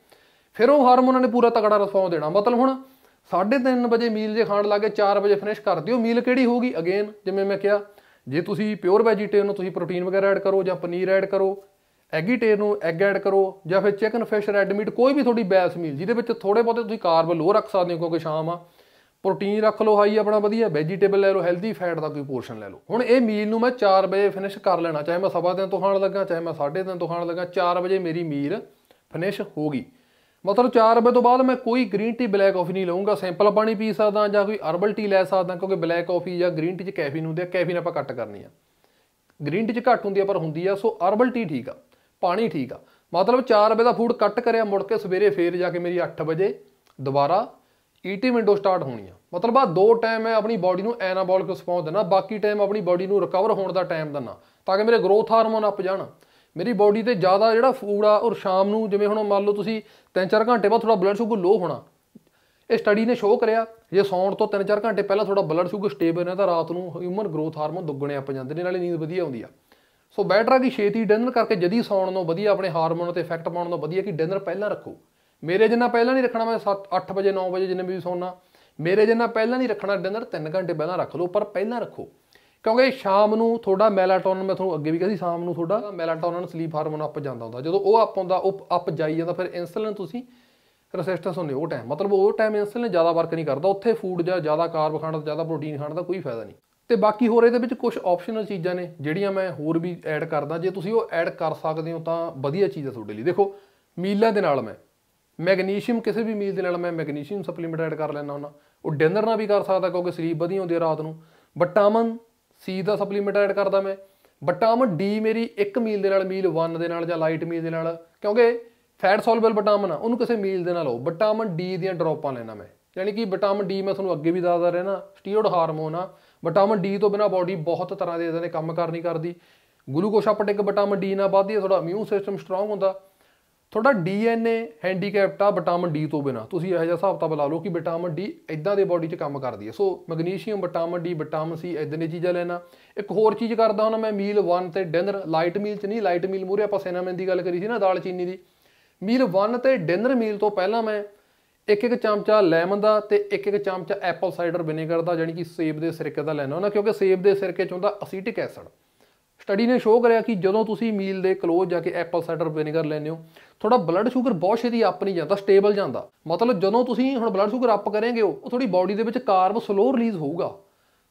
ਫਿਰ ਉਹ ਹਾਰਮੋਨਾਂ ਨੇ ਪੂਰਾ ਤਕੜਾ ਰਿਸਪੌਂਸ ਦੇਣਾ ਮਤਲਬ ਹੁਣ 3:30 ਵਜੇ ਮੀਲ ਜੇ ਖਾਣ ਲੱਗੇ 4 ਵਜੇ ਫਿਨਿਸ਼ ਕਰ ਦਿਓ ਮੀਲ ਕਿਹੜੀ ਹੋਗੀ ਅਗੇਨ ਜਿਵੇਂ ਮੈਂ ਕਿਹਾ ਜੇ ਤੁਸੀਂ ਪਿਓਰ ਵੈਜੀਟੇਰੀਅਨ ਨੂੰ ਤੁਸੀਂ ਪ੍ਰੋਟੀਨ ਵਗੈਰਾ ਐਡ ਕਰੋ ਜਾਂ ਪਨੀਰ ਐਡ ਕਰੋ ਐਗੀਟੇਰ ਨੂੰ ਐਗ ਐਡ ਕਰੋ ਜਾਂ ਫਿਰ ਚਿਕਨ ਫਿਸ਼ ਰੈੱਡ ਮੀਟ ਕੋਈ ਵੀ ਤੁਹਾਡੀ ਬੈਲਸ ਮੀਲ ਜਿਹਦੇ ਵਿੱਚ ਥੋੜੇ ਬਹੁਤੇ ਤੁਸੀਂ ਕਾਰਬ ਲੋ ਰੱਖ ਸਕਦੇ ਹੋ ਕਿਉਂਕਿ ਸ਼ਾਮ ਆ ਪ੍ਰੋਟੀਨ ਰੱਖ ਲਓ ਹਾਈ ਆਪਣਾ ਵਧੀਆ ਵੈਜੀਟੇਬਲ ਲੈ ਲਓ ਹੈਲਦੀ ਫੈਟ ਦਾ ਕੋਈ ਪੋਰਸ਼ਨ ਲੈ ਲਓ ਹੁਣ ਇਹ ਮੀਲ ਨੂੰ ਮੈਂ 4 ਵਜੇ ਫਿਨਿਸ਼ ਕਰ ਲੈਣਾ ਚਾਹੇ ਮੈਂ ਸਵਾ ਦਿਨ ਤੋਂ ਖਾਣ ਲੱਗਾ ਚਾਹੇ ਮੈਂ ਦਿਨ ਤੋਂ ਖਾਣ ਲੱਗਾ 4 ਵਜੇ ਮੇਰੀ ਮੀਲ ਫਿਨਿਸ਼ ਹੋ ਗਈ ਮਤਲਬ 4 ਵਜੇ ਤੋਂ ਬਾਅਦ ਮੈਂ ਕੋਈ ਗ੍ਰੀਨ ਟੀ ਬਲੈਕ ਕਾਫੀ ਨਹੀਂ ਲਵਾਂਗਾ ਸਿੰਪਲ ਪਾਣੀ ਪੀ ਸਕਦਾ ਜਾਂ ਕੋਈ ਹਰਬਲ ਟੀ ਲੈ ਸਕਦਾ ਕਿਉਂਕਿ ਬਲੈਕ ਕਾਫੀ ਜਾਂ ਗ੍ਰੀਨ ਟੀ 'ਚ ਕੈਫੀਨ ਹੁੰਦੀ ਹੈ ਕੈਫੀਨ ਆਪਾਂ ਘੱਟ ਕਰਨੀ ਆ ਗ੍ਰੀਨ ਟੀ 'ਚ ਘੱਟ ਹੁੰਦੀ ਆ ਪਰ ਹੁੰਦੀ ਆ ਸੋ ਹਰਬਲ ਟੀ ਠੀਕ ਆ ਪਾਣੀ ਠੀਕ ਆ ਮਤਲਬ 4 ਵਜੇ ਦਾ ਫੂਡ ਕੱਟ ਕਰਿਆ ਮੁੜ ਕੇ ਸਵੇਰੇ ਫੇਰ ਜਾ ਕੇ ਮੇਰੀ 8 ਵਜੇ ਦੁਬਾਰਾ ਈਟੀ ਵਿੰਡੋ ਸਟਾਰਟ ਹੋਣੀ ਆ ਮਤਲਬ ਆ ਦੋ ਟਾਈਮ ਮੈਂ ਆਪਣੀ ਬਾਡੀ ਨੂੰ ਐਨਾਬੋਲਿਕ ਰਿਸਪੌਂਸ ਦੇਣਾ ਬਾਕੀ ਟਾਈਮ ਆਪਣੀ ਬਾਡੀ ਨੂੰ ਰਿਕਵਰ ਹੋਣ ਦਾ ਟਾਈਮ ਦੇਣਾ ਤਾਂ ਕਿ ਮੇਰੇ ਗਰੋਥ ਹਾਰਮੋਨ ਅਪ ਜਾਣ ਮੇਰੀ ਬਾਡੀ ਤੇ ਜ਼ਿਆਦਾ ਜਿਹੜਾ ਫੂਡ ਆ ਔਰ ਸ਼ਾਮ ਨੂੰ ਜਿਵੇਂ ਹੁਣ ਮੰਨ ਲਓ ਤੁਸੀਂ 3-4 ਘੰਟੇ ਬਾਅਦ ਤੁਹਾਡਾ ਬਲੱਡ ਸ਼ੂਗਰ ਲੋ ਹੋਣਾ ਇਹ ਸਟੱਡੀ ਨੇ ਸ਼ੋਅ ਕਰਿਆ ਜੇ ਸੌਣ ਤੋਂ 3-4 ਘੰਟੇ ਪਹਿਲਾਂ ਤੁਹਾਡਾ ਬਲੱਡ ਸ਼ੂਗਰ ਸਟੇਬਲ ਰਹਿੰਦਾ ਰਾਤ ਨੂੰ ਹਿਊਮਨ ਗਰੋਥ ਹਾਰਮੋਨ ਦੁੱਗਣੇ ਅਪ ਜਾਂਦੇ ਨੇ ਨਾਲੇ ਨੀਂਦ ਵਧੀਆ ਆਉਂਦੀ ਆ ਸੋ ਬੈਟਰ ਆ ਕਿ ਛੇਤੀ ਡਿਨਰ ਕਰਕੇ ਜਦੀ ਸੌਣ ਨੂੰ ਵਧੀਆ ਆਪਣੇ ਹਾਰਮੋਨ ਤੇ ਇਫੈਕਟ ਪਾਉਣ ਨੂੰ ਵਧੀਆ ਕਿ ਡਿਨਰ ਪਹਿਲਾਂ ਰੱਖੋ ਮੇਰੇ ਜਿੰਨਾ ਪਹਿਲਾਂ ਨਹੀਂ ਰੱਖਣਾ ਮੈਂ 7 8 ਵਜੇ 9 ਵਜੇ ਜਿੰਨੇ ਵੀ ਸੌਣਾ ਮੇਰੇ ਜਿੰਨਾ ਪਹਿਲਾਂ ਨਹੀਂ ਰੱਖਣਾ ਡਿਨਰ 3 ਘੰਟੇ ਪਹਿਲਾਂ ਰੱਖ ਲਓ ਪਰ ਪਹਿਲਾਂ ਰੱਖੋ ਕਿਉਂਕਿ ਸ਼ਾਮ ਨੂੰ ਤੁਹਾਡਾ ਮੈਲਾਟੋਨਨ ਮੈਂ ਤੁਹਾਨੂੰ ਅੱਗੇ ਵੀ ਕਹਿੰਦੀ ਸ਼ਾਮ ਨੂੰ ਤੁਹਾਡਾ ਮੈਲਾਟੋਨਨ ਸਲੀਪ ਹਾਰਮੋਨ ਅਪ ਜਾਂਦਾ ਹੁੰਦਾ ਜਦੋਂ ਉਹ ਅਪ ਹੁੰਦਾ ਉਹ ਅਪ ਜਾਈ ਜਾਂਦਾ ਫਿਰ ਇਨਸੂਲਿਨ ਤੁਸੀਂ ਰੈਸਿਸਟੈਂਸ ਹੁੰਦੀ ਉਹ ਟਾਈਮ ਮਤਲਬ ਉਹ ਟਾਈਮ ਇਨਸੂਲਿਨ ਜ਼ਿਆਦਾ ਵਰਕ ਨਹੀਂ ਕਰਦਾ ਉੱਥੇ ਫੂਡ ਜਾਂ ਜ਼ਿਆਦਾ ਕਾਰਬ ਖਾਣ ਦਾ ਜ਼ਿਆਦਾ ਪ੍ਰੋਟੀਨ ਖਾਣ ਦਾ ਕੋਈ ਫਾਇਦਾ ਨਹੀਂ ਤੇ ਬਾਕੀ ਹੋਰ ਇਹਦੇ ਵਿੱਚ ਕੁਝ ਆਪਸ਼ਨਲ ਚੀਜ਼ਾਂ ਨੇ ਜਿਹੜੀਆਂ ਮੈਂ ਹੋਰ ਵੀ ਐਡ ਕਰਦਾ ਜੇ ਤੁਸੀਂ ਉਹ ਐਡ ਕਰ ਸਕਦੇ ਹੋ ਤਾਂ ਵਧੀਆ ਚੀਜ਼ ਹੈ ਤੁਹਾਡੇ ਲਈ ਦੇਖੋ ਮੀਲਾਂ ਦੇ ਨਾਲ ਮੈਂ ਮੈਗਨੀਸ਼ੀਅਮ ਕਿਸੇ ਵੀ ਮੀਲ ਦੇ ਨਾਲ ਮੈਂ ਮੈਗਨੀਸ਼ੀਅਮ ਸਪਲੀਮੈਂਟ ਐਡ ਕਰ ਲੈਣਾ ਹੁੰਦਾ ਉਹ ਡਿਨਰ ਨਾਲ ਵੀ ਕਰ ਸਕਦਾ ਕਿਉਂਕਿ ਸਲੀਪ ਵਧੀ ਹੁੰਦੀ ਹੈ ਰਾਤ ਨੂੰ ਵਿਟਾਮਿਨ ਸੀ ਦਾ ਸਪਲੀਮੈਂਟ ਐਡ ਕਰਦਾ ਮੈਂ ਵਿਟਾਮਿਨ ਡੀ ਮੇਰੀ ਇੱਕ ਮੀਲ ਦੇ ਨਾਲ ਮੀਲ 1 ਦੇ ਨਾਲ ਜਾਂ ਲਾਈਟ ਮੀਲ ਦੇ ਨਾਲ ਕਿਉਂਕਿ ਫੈਟ ਸੋਲੂਬਲ ਵਿਟਾਮਿਨ ਆ ਉਹਨੂੰ ਕਿਸੇ ਮੀਲ ਦੇ ਨਾਲ ਲਓ ਵਿਟਾਮਿਨ ਡੀ ਦੀਆਂ ਡ੍ਰੌਪਾਂ ਲੈਣਾ ਮੈਂ ਯਾਨੀ ਕਿ ਵਿਟਾਮਿਨ ਡੀ ਮੈਂ ਤੁਹਾਨੂੰ ਅੱਗੇ ਵੀ ਦੱਸਦਾ ਰਹਿਣਾ ਸਟੀਰੋਇਡ ਹਾਰਮੋਨ ਆ ਵਿਟਾਮਿਨ ਡੀ ਤੋਂ ਬਿਨਾ ਬਾਡੀ ਬਹੁਤ ਤਰ੍ਹਾਂ ਦੇ ਇਹਦੇ ਨੇ ਕੰਮ ਕਰਨੀ ਕਰਦੀ ਗਲੂਕੋਜ਼ ਪਟਿਕ ਵਿਟਾਮਿਨ ਡੀ ਨਾਲ ਵਧਦੀ ਹੈ ਤੁਹਾਡਾ ਇਮਿਊਨ ਸਿਸਟਮ ਸਟਰੋਂਗ ਹੁੰਦਾ ਤੁਹਾਡਾ ਡੀਐਨਏ ਹੈਂਡੀਕੈਪਟ ਆ ਵਿਟਾਮਿਨ ਡੀ ਤੋਂ ਬਿਨਾ ਤੁਸੀਂ ਇਹੋ ਜਿਹਾ ਹਿਸਾਬ ਕਿਤਾਬ ਲਓ ਕਿ ਵਿਟਾਮਿਨ ਡੀ ਇਦਾਂ ਦੇ ਬਾਡੀ 'ਚ ਕੰਮ ਕਰਦੀ ਹੈ so magnesium vitamin D vitamin C ਇਦਾਂ ਦੀਆਂ ਚੀਜ਼ਾਂ ਲੈਣਾ ਇੱਕ ਹੋਰ ਚੀਜ਼ ਕਰਦਾ ਹੁਣ ਮੈਂ ਮੀਲ 1 ਤੇ ਡਿਨਰ ਲਾਈਟ ਮੀਲ 'ਚ ਨਹੀਂ ਲਾਈਟ ਮੀਲ ਮੂਰੇ ਆਪਾਂ ਸੈਨਾਮਨ ਦੀ ਗੱਲ ਕਰੀ ਸੀ ਨਾ ਦਾਲ ਚੀਨੀ ਦੀ ਮੀਲ 1 ਤੇ ਡਿਨਰ ਮੀਲ ਤੋਂ ਪਹਿਲਾਂ ਮੈਂ ਇੱਕ ਇੱਕ ਚਮਚਾ ਲੈਮਨ ਦਾ ਤੇ ਇੱਕ ਇੱਕ ਚਮਚਾ ਐਪਲ ਸਾਈਡਰ ਵਿਨੇਗਰ ਦਾ ਜਾਨੀ ਕਿ ਸੇਬ ਦੇ ਸਿਰਕੇ ਦਾ ਲੈਣਾ ਹੁੰਦਾ ਕਿਉਂਕਿ ਸੇਬ ਦੇ ਸਿਰਕੇ 'ਚ ਹੁੰਦਾ ਅਸੀਟਿਕ ਐਸਿਡ ਸਟੱਡੀ ਨੇ ਸ਼ੋਅ ਕਰਿਆ ਕਿ ਜਦੋਂ ਤੁਸੀਂ ਮੀਲ ਦੇ ਕਲੋਜ਼ ਜਾ ਕੇ ਐਪਲ ਸਾਈਡਰ ਵਿਨੇਗਰ ਲੈਨੇ ਹੋ ਤੁਹਾਡਾ ਬਲੱਡ ਸ਼ੂਗਰ ਬਹੁਤ ਛੇਤੀ ਅਪ ਨਹੀਂ ਜਾਂਦਾ ਸਟੇਬਲ ਜਾਂਦਾ ਮਤਲਬ ਜਦੋਂ ਤੁਸੀਂ ਹੁਣ ਬਲੱਡ ਸ਼ੂਗਰ ਅਪ ਕਰੋਗੇ ਉਹ ਤੁਹਾਡੀ ਬਾਡੀ ਦੇ ਵਿੱਚ ਕਾਰਬ ਸਲੋ ਰਿਲੀਜ਼ ਹੋਊਗਾ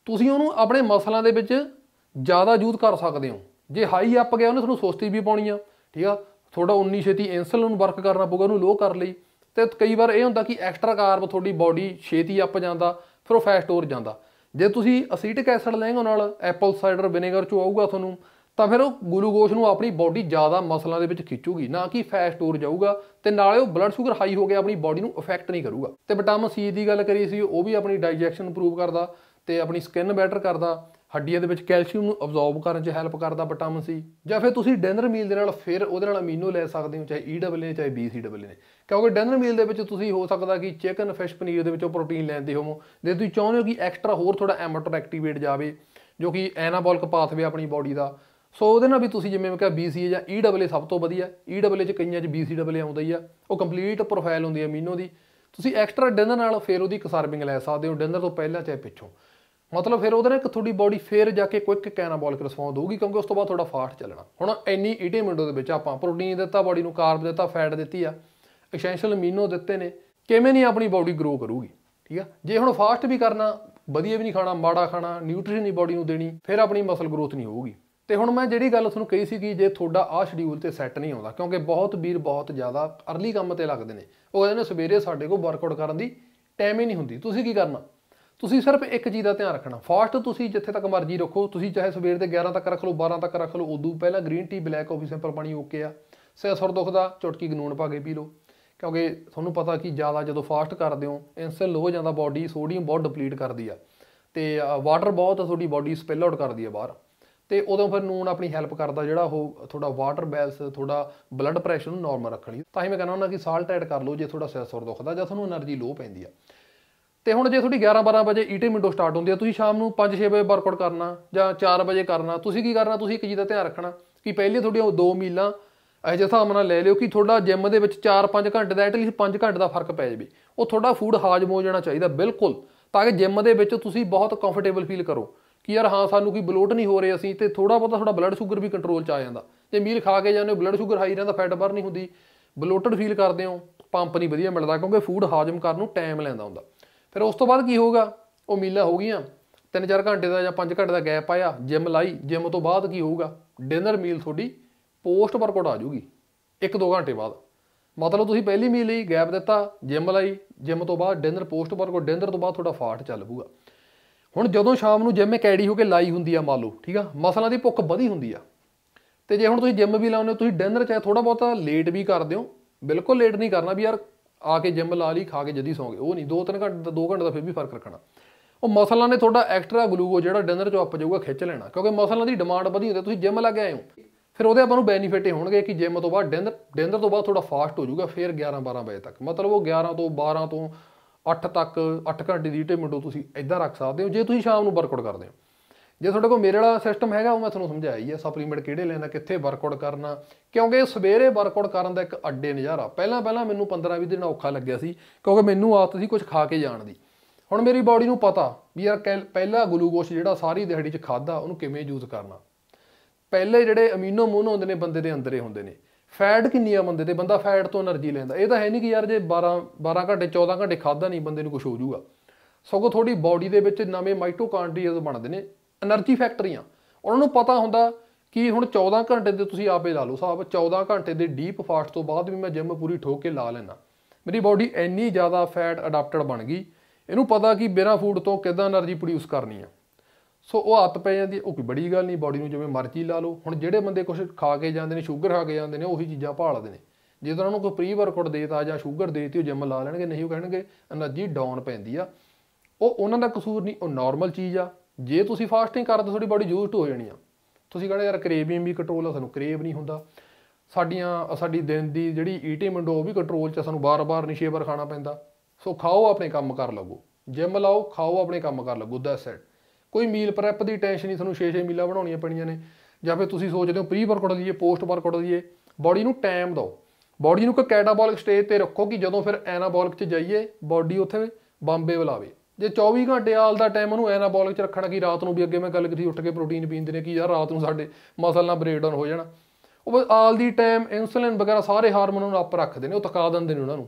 ਤੁਸੀਂ ਉਹਨੂੰ ਆਪਣੇ ਮਸਲਾਂ ਦੇ ਵਿੱਚ ਜ਼ਿਆਦਾ ਯੂਜ਼ ਕਰ ਸਕਦੇ ਹੋ ਜੇ ਹਾਈ ਅਪ ਗਿਆ ਉਹਨੇ ਤੁਹਾਨੂੰ ਸੁਸਤੀ ਵੀ ਪਾਉਣੀ ਆ ਠੀਕ ਆ ਥੋੜਾ ਉਨੀ ਛੇਤੀ ਇਨਸੂਲਿਨ ਵਰਕ ਕਰਨਾ ਪਊਗਾ ਉਹਨੂੰ ਲੋ ਕਰ ਲਈ ਤੇ ਕਈ ਵਾਰ ਇਹ ਹੁੰਦਾ ਕਿ ਐਕਸਟਰਾ ਕਾਰਬ ਤੁਹਾਡੀ ਬਾਡੀ ਛੇਤੀ ਅਪ ਜਾਂਦਾ ਫਿਰ ਉਹ ਫੈਟ ਸਟੋਰ ਜਾਂਦਾ ਜੇ ਤੁਸੀਂ ਅਸੀਟਿਕ ਐਸਿਡ ਲੈਂਗੋ ਨਾਲ ਐਪਲ ਸਾਈਡਰ ਵਿਨੇਗਰ ਚੋਂ ਆਊਗਾ ਤੁਹਾਨੂੰ ਤਾਂ ਫਿਰ ਉਹ ਗਲੂਕੋਜ਼ ਨੂੰ ਆਪਣੀ ਬਾਡੀ ਜ਼ਿਆਦਾ ਮਸਲਾਂ ਦੇ ਵਿੱਚ ਖਿੱਚੂਗੀ ਨਾ ਕਿ ਫੈਟ ਸਟੋਰ ਜਾਊਗਾ ਤੇ ਨਾਲੇ ਉਹ ਬਲੱਡ ਸ਼ੂਗਰ ਹਾਈ ਹੋ ਗਿਆ ਆਪਣੀ ਬਾਡੀ ਨੂੰ ਇਫੈਕਟ ਨਹੀਂ ਕਰੂਗਾ ਤੇ ਵਿਟਾਮਿਨ ਸੀ ਦੀ ਗੱਲ ਕਰੀ ਸੀ ਉਹ ਵੀ ਆਪਣੀ ਡਾਈਜੈਸ਼ਨ ਇੰਪਰੂਵ ਕਰਦਾ ਤੇ ਆਪਣੀ ਸਕਿਨ ਬੈਟਰ ਕਰਦਾ ਹੱਡੀਆਂ ਦੇ ਵਿੱਚ ਕੈਲਸ਼ੀਅਮ ਨੂੰ ਅਬਜ਼ੌਰਬ ਕਰਨ 'ਚ ਹੈਲਪ ਕਰਦਾ ਵਿਟਾਮਿਨ ਸੀ ਜਾਂ ਫਿਰ ਤੁਸੀਂ ਡਿਨਰ ਮੀਲ ਦੇ ਨਾਲ ਫਿਰ ਉਹਦੇ ਨਾਲ ਅਮੀਨੋ ਲੈ ਸਕਦੇ ਹੋ ਚਾਹੇ ਨੇ e ਚਾਹੇ ਬੀਸੀਡਬਲਯੂ ਨੇ ਕਿਉਂਕਿ ਡਿਨਰ ਮੀਲ ਦੇ ਵਿੱਚ ਤੁਸੀਂ ਹੋ ਸਕਦਾ ਕਿ ਚਿਕਨ ਫਿਸ਼ ਪਨੀਰ ਦੇ ਵਿੱਚੋਂ ਪ੍ਰੋਟੀਨ ਲੈਂਦੇ ਹੋਵੋ ਜੇ ਤੁਸੀਂ ਚਾਹੁੰਦੇ ਹੋ ਕਿ ਐਕਸਟਰਾ ਹੋਰ ਥੋੜਾ ਐਮਟਰ ਐਕਟੀਵੇਟ ਜਾਵੇ ਜੋ ਕਿ ਐਨਾਬੋਲਿਕ ਪਾਥਵੇ ਆਪਣੀ ਬਾਡੀ ਦਾ ਸੋ ਉਹਦੇ ਨਾਲ ਵੀ ਤੁਸੀਂ ਜਿਵੇਂ ਮੈਂ ਕਿਹਾ BCA ਜਾਂ ਈਡਬਲ e ਸਭ ਤੋਂ ਵਧੀਆ ਈਡਬਲ e ਚ ਕਈਆਂ ਚ BCA ਆਉਂਦਾ ਹੀ ਆ ਉਹ ਕੰਪਲੀਟ ਪ੍ਰੋਫਾਈਲ ਹੁੰਦੀ ਹੈ ਅਮੀਨੋ ਦੀ ਤੁਸੀਂ ਐਕਸਟਰਾ ਡਿਨਰ ਨਾਲ ਫਿਰ ਉਹਦੀ ਕਸਰਬਿੰਗ ਲੈ ਸਕਦੇ ਹੋ ਡਿਨਰ ਤੋਂ ਪਹਿਲਾਂ ਚਾਹੇ ਪਿੱਛੋਂ ਮਤਲਬ ਫਿਰ ਉਹਦੇ ਨਾਲ ਇੱਕ ਤੁਹਾਡੀ ਬਾਡੀ ਫੇਰ ਜਾ ਕੇ ਕੁਇਕ ਕੈਨਾਬੋਲਿਕ ਰਿਸਪੌਂਸ ਦੇਊਗੀ ਕਿਉਂਕਿ ਉਸ ਤੋਂ ਬਾਅਦ ਤੁਹਾਡਾ ਫਾਸਟ ਚੱਲਣਾ ਹੁਣ ਇੰਨੀ ਈਟੇ ਮਿੰਟਾਂ ਦੇ ਵਿੱਚ ਆਪਾਂ ਪ੍ਰੋਟੀਨ ਦਿੱਤਾ ਬਾਡੀ ਨੂੰ ਕਾਰਬ ਦਿੱਤਾ ਫੈਟ ਦਿੱਤੀ ਆ ਐਸੈਂਸ਼ੀਅਲ ਅਮੀਨੋ ਦਿੱਤੇ ਨੇ ਕਿਵੇਂ ਨਹੀਂ ਆਪਣੀ ਬਾਡੀ ਗਰੋ ਕਰੂਗੀ ਠੀਕ ਆ ਜੇ ਹੁਣ ਫਾਸਟ ਵੀ ਕਰਨਾ ਵਧੀਆ ਵੀ ਨਹੀਂ ਖਾਣਾ ਮਾੜਾ ਖਾਣਾ ਨਿਊਟ੍ਰੀਸ਼ਨ ਨਹੀਂ ਬਾਡੀ ਨੂੰ ਦੇਣੀ ਫਿਰ ਆਪਣੀ ਮਸਲ ਗਰੋਥ ਨਹੀਂ ਹੋਊਗੀ ਤੇ ਹੁਣ ਮੈਂ ਜਿਹੜੀ ਗੱਲ ਤੁਹਾਨੂੰ ਕਹੀ ਸੀ ਕਿ ਜੇ ਤੁਹਾਡਾ ਆ ਸ਼ਡਿਊਲ ਤੇ ਸੈੱਟ ਨਹੀਂ ਆਉਂਦਾ ਕਿਉਂਕਿ ਬਹੁਤ ਵੀਰ ਬਹੁਤ ਜ਼ਿਆਦਾ अर्ਲੀ ਕੰਮ ਤੇ ਲੱਗਦੇ ਨੇ ਉਹ ਕਹਿੰਦੇ ਨੇ ਸਵੇਰੇ ਸਾਡੇ ਕੋਲ ਵਰਕਆਊਟ ਕਰਨ ਦੀ ਟਾਈਮ ਹੀ ਨਹੀਂ ਹੁੰਦੀ ਤੁਸੀਂ ਕੀ ਕਰਨਾ ਤੁਸੀਂ ਸਿਰਫ ਇੱਕ ਚੀਜ਼ ਦਾ ਧਿਆਨ ਰੱਖਣਾ ਫਾਸਟ ਤੁਸੀਂ ਜਿੱਥੇ ਤੱਕ ਮਰਜ਼ੀ ਰੱਖੋ ਤੁਸੀਂ ਚਾਹੇ ਸਵੇਰ ਦੇ 11 ਤੱਕ ਰੱਖ ਲਓ 12 ਤੱਕ ਰੱਖ ਲਓ ਉਦੋਂ ਪਹਿਲਾਂ green tea black coffee simple ਪਾਣੀ ਓਕੇ ਆ ਸਿਰ ਸੁਰ ਦੁਖਦਾ ਚੁਟਕੀ ਗਨੂਨ ਪਾ ਕੇ ਪੀ ਲਓ ਕਿਉਂਕਿ ਤੁਹਾਨੂੰ ਪਤਾ ਕਿ ਜ਼ਿਆਦਾ ਜਦੋਂ ਫਾਸਟ ਕਰਦੇ ਹੋ ਇਨਸੂਲਿਨ ਲੋ ਹੋ ਜਾਂਦਾ ਬਾਡੀ ਸੋਡੀਅਮ ਬਹੁਤ ਡਿਪਲੀਟ ਕਰਦੀ ਆ ਤੇ ਵਾਟਰ ਬਹੁਤ ਤੁਹਾਡੀ ਬਾਡੀ ਸਪਿਲ ਆਊਟ ਕਰਦੀ ਆ ਬਾਹਰ ਤੇ ਉਦੋਂ ਫਿਰ ਨੂਨ ਆਪਣੀ ਹੈਲਪ ਕਰਦਾ ਜਿਹੜਾ ਉਹ ਤੁਹਾਡਾ ਵਾਟਰ ਬੈਲਸ ਤੁਹਾਡਾ ਬਲੱਡ ਪ੍ਰੈਸ਼ਰ ਨੂੰ ਨਾਰਮਲ ਰੱਖਣ ਲਈ ਤਾਂ ਹੀ ਮੈਂ ਕਹਿੰਦਾ ਹੁੰਦਾ ਕਿ ਸਾਲਟ ਐਡ ਕਰ ਲਓ ਜੇ ਤੁਹਾਡਾ ਸਿਰ ਸੁਰ ਦੁਖਦਾ ਜਾਂ ਤੁਹਾਨੂੰ એનર્ਜੀ ਲੋ ਪੈਂਦੀ ਆ ਤੇ ਹੁਣ ਜੇ ਤੁਹਾਡੀ 11 12 ਵਜੇ ਈਟੇ ਵਿੰਡੋ ਸਟਾਰਟ ਹੁੰਦੀ ਆ ਤੁਸੀਂ ਸ਼ਾਮ ਨੂੰ 5 6 ਵਜੇ ਵਰਕਆਊਟ ਕਰਨਾ ਜਾਂ 4 ਵਜੇ ਕਰਨਾ ਤੁਸੀਂ ਕੀ ਕਰਨਾ ਤੁਸੀਂ ਇੱਕ ਚੀਜ਼ ਦਾ ਧਿਆਨ ਰੱਖਣਾ ਕਿ ਪਹਿਲੇ ਤੁਹਾਡੀਆਂ ਉਹ ਦੋ ਮੀਲਾਂ ਇਹ ਜਿਹਾ ਹਿਸਾਬ ਨਾਲ ਲੈ ਲਿਓ ਕਿ ਤੁਹਾਡਾ ਜਿਮ ਦੇ ਵਿੱਚ 4-5 ਘੰਟੇ ਦਾ ਐਟਲੀਸਟ 5 ਘੰਟੇ ਦਾ ਫਰਕ ਪੈ ਜਾਵੇ ਉਹ ਤੁਹਾਡਾ ਫੂਡ ਹਾਜ਼ਮ ਹੋ ਜਾਣਾ ਚਾਹੀਦਾ ਬਿਲਕੁਲ ਤਾਂ ਕਿ ਜਿਮ ਦੇ ਵਿੱਚ ਤੁਸੀਂ ਬਹੁਤ ਕੰਫਰਟੇਬਲ ਫੀਲ ਕਰੋ ਕਿ ਯਾਰ ਹਾਂ ਸਾਨੂੰ ਕੋਈ ਬਲੋਟ ਨਹੀਂ ਹੋ ਰਿਹਾ ਅਸੀਂ ਤੇ ਥੋੜਾ ਬਹੁਤਾ ਤੁਹਾਡਾ ਬਲੱਡ ਸ਼ੂਗਰ ਵੀ ਕੰਟਰੋਲ 'ਚ ਆ ਜਾਂਦਾ ਜੇ ਮੀਲ ਖਾ ਕੇ ਜਾਂਦੇ ਹੋ ਬਲੱਡ ਸ਼ੂਗਰ ਹਾਈ ਰਹਿੰਦਾ ਫੈਟ ਬਰਨ ਨਹੀਂ ਹੁੰਦੀ ਬਲੋਟਡ ਫੀਲ ਕਰਦੇ ਹੋ ਪੰਪ ਨਹੀਂ ਵਧੀਆ ਮਿਲਦਾ ਕਿਉਂਕਿ ਫੂਡ ਹਾਜ਼ਮ ਕਰਨ ਨੂੰ ਟਾਈਮ ਲੈਂਦਾ ਹੁੰਦਾ ਫਿਰ ਉਸ ਤੋਂ ਬਾਅਦ ਕੀ ਹੋਊਗਾ ਉਹ ਮੀਲਾ ਹੋ ਗਈਆਂ 3-4 ਘੰਟੇ ਦਾ ਜਾਂ 5 ਘੰਟੇ ਦਾ ਗੈਪ ਆਇਆ ਜਿਮ ਲਾਈ ਜਿਮ ਤੋਂ ਬਾਅਦ ਕੀ ਹੋਊਗਾ ਡਿਨਰ ਮੀਲ ਤੁਹਾਡੀ ਪੋਸਟ ਵਰਕਆਊਟ ਆ ਜਾਊਗੀ 1-2 ਘੰਟੇ ਬਾਅਦ ਮਤਲਬ ਤੁਸੀਂ ਪਹਿਲੀ ਮੀਲ ਲਈ ਗੈਪ ਦਿੱਤਾ ਜਿਮ ਲਾਈ ਜਿਮ ਤੋਂ ਬਾਅਦ ਡਿਨਰ ਪੋਸਟ ਵਰਕਆਊਟ ਡਿਨਰ ਤੋਂ ਬਾਅਦ ਤੁਹਾਡਾ ਫਾਟ ਚੱਲ ਪੂਗਾ ਹੁਣ ਜਦੋਂ ਸ਼ਾਮ ਨੂੰ ਜਿਮ ਐਡੀ ਹੋ ਕੇ ਲਾਈ ਹੁੰਦੀ ਆ ਮੰਨ ਲਓ ਠੀਕ ਆ ਮਸਲਾਂ ਦੀ ਭੁੱਖ ਵਧੀ ਹੁੰਦੀ ਆ ਤੇ ਜੇ ਹੁਣ ਤੁਸੀਂ ਜਿਮ ਵੀ ਲਾਉਨੇ ਹੋ ਤੁਸੀਂ ਡਿਨਰ ਚਾਹੇ ਥੋੜਾ ਬਹੁਤਾ ਲੇਟ ਵੀ ਕਰਦੇ ਹੋ ਬਿਲਕੁਲ ਲੇਟ ਨਹੀਂ ਕਰਨਾ ਵੀ ਯਾਰ ਆ ਕੇ ਜਿੰਮ ਲਾ ਲਈ ਖਾ ਕੇ ਜਦੀ ਸੌਂ ਗਏ ਉਹ ਨਹੀਂ 2-3 ਘੰਟੇ ਦਾ 2 ਘੰਟੇ ਦਾ ਫਿਰ ਵੀ ਫਰਕ ਰੱਖਣਾ ਉਹ ਮਸਲਾਂ ਨੇ ਤੁਹਾਡਾ ਐਕਸਟਰਾ ਗਲੂਕੋ ਜਿਹੜਾ ਡਿਨਰ ਚ ਅੱਪ ਜਾਊਗਾ ਖਿੱਚ ਲੈਣਾ ਕਿਉਂਕਿ ਮਸਲਾਂ ਦੀ ਡਿਮਾਂਡ ਵਧੀ ਹੁੰਦੀ ਤੁਸੀਂ ਜਿਮ ਲੱਗ ਆਏ ਹੋ ਫਿਰ ਉਹਦੇ ਆਪਾਂ ਨੂੰ ਬੈਨੀਫਿਟ ਹੀ ਹੋਣਗੇ ਕਿ ਜਿਮ ਤੋਂ ਬਾਅਦ ਡਿਨਰ ਡਿਨਰ ਤੋਂ ਬਾਅਦ ਥੋੜਾ ਫਾਸਟ ਹੋ ਜਾਊਗਾ ਫਿਰ 11-12 ਵਜੇ ਤੱਕ ਮਤਲਬ ਉਹ 11 ਤੋਂ 12 ਤੋਂ 8 ਤੱਕ 8 ਘੰਟੇ ਦੀ ਟੇ ਮਿੰਟੋ ਤੁਸੀਂ ਇਦਾਂ ਰੱਖ ਸਕਦੇ ਹੋ ਜੇ ਤੁਸੀਂ ਸ਼ਾਮ ਨੂੰ ਵਰਕਆਊਟ ਕਰਦੇ ਹੋ ਜੇ ਤੁਹਾਡੇ ਕੋਲ ਮੇਰੇ ਵਾਲਾ ਸਿਸਟਮ ਹੈਗਾ ਉਹ ਮੈਂ ਤੁਹਾਨੂੰ ਸਮਝਾਇਆ ਹੀ ਹੈ ਸਪਲੀਮੈਂਟ ਕਿਹੜੇ ਲੈਣਾ ਕਿੱਥੇ ਵਰਕਆਊਟ ਕਰਨਾ ਕਿਉਂਕਿ ਸਵੇਰੇ ਵਰਕਆਊਟ ਕਰਨ ਦਾ ਇੱਕ ਅੱਡੇ ਨਜ਼ਾਰਾ ਪਹਿਲਾਂ ਪਹਿਲਾਂ ਮੈਨੂੰ 15-20 ਦਿਨ ਔਖਾ ਲੱਗਿਆ ਸੀ ਕਿਉਂਕਿ ਮੈਨੂੰ ਆਦਤ ਸੀ ਕੁਝ ਖਾ ਕੇ ਜਾਣ ਦੀ ਹੁਣ ਮੇਰੀ ਬਾਡੀ ਨੂੰ ਪਤਾ ਵੀ ਯਾਰ ਪਹਿਲਾ ਗਲੂਕੋਸ ਜਿਹੜਾ ਸਾਰੀ ਦਿਹਾੜੀ 'ਚ ਖਾਦਾ ਉਹਨੂੰ ਕਿਵੇਂ ਯੂਜ਼ ਕਰਨਾ ਪਹਿਲੇ ਜਿਹੜੇ ਅਮੀਨੋ ਮੂਨ ਹੁੰਦੇ ਨੇ ਬੰਦੇ ਦੇ ਅੰਦਰੇ ਹੁੰਦੇ ਨੇ ਫੈਟ ਕਿੰਨੀ ਆ ਬੰਦੇ ਤੇ ਬੰਦਾ ਫੈਟ ਤੋਂ એનર્ਜੀ ਲੈਂਦਾ ਇਹ ਤਾਂ ਹੈ ਨਹੀਂ ਕਿ ਯਾਰ ਜੇ 12 12 ਘੰਟੇ 14 ਘੰਟੇ ਖਾਦਾ ਨਹੀਂ ਬੰਦੇ ਨੂੰ ਕੁਝ ਹੋ ਜਾਊਗਾ ਸਗੋਂ ਥੋੜੀ ਬਾਡੀ ਦੇ ਵਿੱਚ ਨਵੇਂ ਮਾਈਟੋਕਾਂਡਰੀਆਜ਼ ਬਣਦੇ ਨੇ એનર્જી ਫੈਕਟਰੀਆਂ ਉਹਨਾਂ ਨੂੰ ਪਤਾ ਹੁੰਦਾ ਕਿ ਹੁਣ 14 ਘੰਟੇ ਦੇ ਤੁਸੀਂ ਆਪੇ ਲਾ ਲਓ ਸਾਹਿਬ 14 ਘੰਟੇ ਦੇ ਡੀਪ ਫਾਸਟ ਤੋਂ ਬਾਅਦ ਵੀ ਮੈਂ ਜਿਮ ਪੂਰੀ ਠੋਕ ਕੇ ਲਾ ਲੈਣਾ ਮੇਰੀ ਬਾਡੀ ਇੰਨੀ ਜ਼ਿਆਦਾ ਫੈਟ ਅਡਾਪਟਡ ਬਣ ਗਈ ਇਹਨੂੰ ਪਤਾ ਕਿ ਬਿਨਾ ਫੂਡ ਤੋਂ ਕਿਦਾਂ એનર્ਜੀ ਪ੍ਰੋਡਿਊਸ ਕਰਨੀ ਆ ਸੋ ਉਹ ਹੱਤ ਪੈ ਜਾਂਦੀ ਉਹ ਕੋਈ ਬੜੀ ਗੱਲ ਨਹੀਂ ਬਾਡੀ ਨੂੰ ਜਿਵੇਂ ਮਰਜ਼ੀ ਲਾ ਲਓ ਹੁਣ ਜਿਹੜੇ ਬੰਦੇ ਕੁਝ ਖਾ ਕੇ ਜਾਂਦੇ ਨੇ ਸ਼ੂਗਰ ਖਾ ਕੇ ਜਾਂਦੇ ਨੇ ਉਹੀ ਚੀਜ਼ਾਂ ਭਾਲਦੇ ਨੇ ਜੇ ਤਾਂ ਉਹਨਾਂ ਨੂੰ ਕੋਈ ਪ੍ਰੀ ਵਰਕਆਊਟ ਦੇਤਾ ਜਾਂ ਸ਼ੂਗਰ ਦੇਤੀ ਉਹ ਜਿਮ ਲਾ ਲੈਣਗੇ ਨਹੀਂ ਉਹ ਕਹਿਣਗੇ એનર્ਜੀ ਡਾਊਨ ਪੈਂਦੀ ਆ ਉਹ ਉਹਨਾਂ ਦਾ ਕਸੂਰ ਨਹੀਂ ਉਹ ਨਾਰਮਲ ਚੀਜ਼ ਆ ਜੇ ਤੁਸੀਂ ਫਾਸਟਿੰਗ ਕਰਦੇ ਤੁਹਾਡੀ ਬਾਡੀ ਯੂਜ਼ਡ ਹੋ ਜਾਣੀ ਆ ਤੁਸੀਂ ਕਹਿੰਦੇ ਯਾਰ ਕਰੇਵਿੰਗ ਵੀ ਕੰਟਰੋਲ ਆ ਸਾਨੂੰ ਕਰੇਵ ਨਹੀਂ ਹੁੰਦਾ ਸਾਡੀਆਂ ਸਾਡੀ ਦਿਨ ਦੀ ਜਿਹੜੀ ਈਟਿੰਗ ਵਿੰਡੋ ਉਹ ਵੀ ਕੰਟਰੋਲ ਚ ਸਾਨੂੰ ਬਾਰ-ਬਾਰ ਨਹੀਂ 6 ਵਾਰ ਖਾਣਾ ਪੈਂਦਾ ਸੋ ਖਾਓ ਆਪਣੇ ਕੰਮ ਕਰ ਲਵੋ ਜਿਮ ਲਾਓ ਖਾਓ ਆਪਣੇ ਕੰਮ ਕਰ ਲਵੋ ਦੈਟਸ ਇਟ ਕੋਈ ਮੀਲ ਪ੍ਰੈਪ ਦੀ ਟੈਨਸ਼ਨ ਨਹੀਂ ਤੁਹਾਨੂੰ 6-6 ਮੀਲਾਂ ਬਣਾਉਣੀਆਂ ਪੈਣੀਆਂ ਨੇ ਜਾਂ ਫਿਰ ਤੁਸੀਂ ਸੋਚਦੇ ਹੋ ਪ੍ਰੀ ਵਰਕਆਊਟ ਲਈਏ ਪੋਸਟ ਵਰਕਆਊਟ ਲਈਏ ਬਾਡੀ ਨੂੰ ਟਾਈਮ ਦਿਓ ਬਾਡੀ ਨੂੰ ਇੱਕ ਕੈਟਾਬੋਲਿਕ ਸਟੇਜ ਤੇ ਰੱਖੋ ਕਿ ਜਦੋਂ ਫਿਰ ਐਨਾਬੋਲਿਕ 'ਚ ਜਾਈਏ ਬਾਡੀ ਉੱਥੇ ਬੰਬੇ ਬੁਲਾਵੇ ਜੇ 24 ਘੰਟੇ ਆਲ ਦਾ ਟਾਈਮ ਉਹਨੂੰ ਐਨਾਬੋਲਿਕ ਚ ਰੱਖਣਾ ਕਿ ਰਾਤ ਨੂੰ ਵੀ ਅੱਗੇ ਮੈਂ ਗੱਲ ਕੀਤੀ ਉੱਠ ਕੇ ਪ੍ਰੋਟੀਨ ਪੀਂਦੇ ਨੇ ਕਿ ਯਾਰ ਰਾਤ ਨੂੰ ਸਾਡੇ ਮਸਲ ਬ੍ਰੇਕ ਬ੍ਰੇਕਡਾਊਨ ਹੋ ਜਾਣਾ ਉਹ ਆਲ ਦੀ ਟਾਈਮ ਇਨਸੂਲਿਨ ਵਗੈਰਾ ਸਾਰੇ ਹਾਰਮੋਨ ਨੂੰ ਅੱਪ ਰੱਖਦੇ ਨੇ ਉਹ ਥਕਾ ਦਿੰਦੇ ਨੇ ਉਹਨਾਂ ਨੂੰ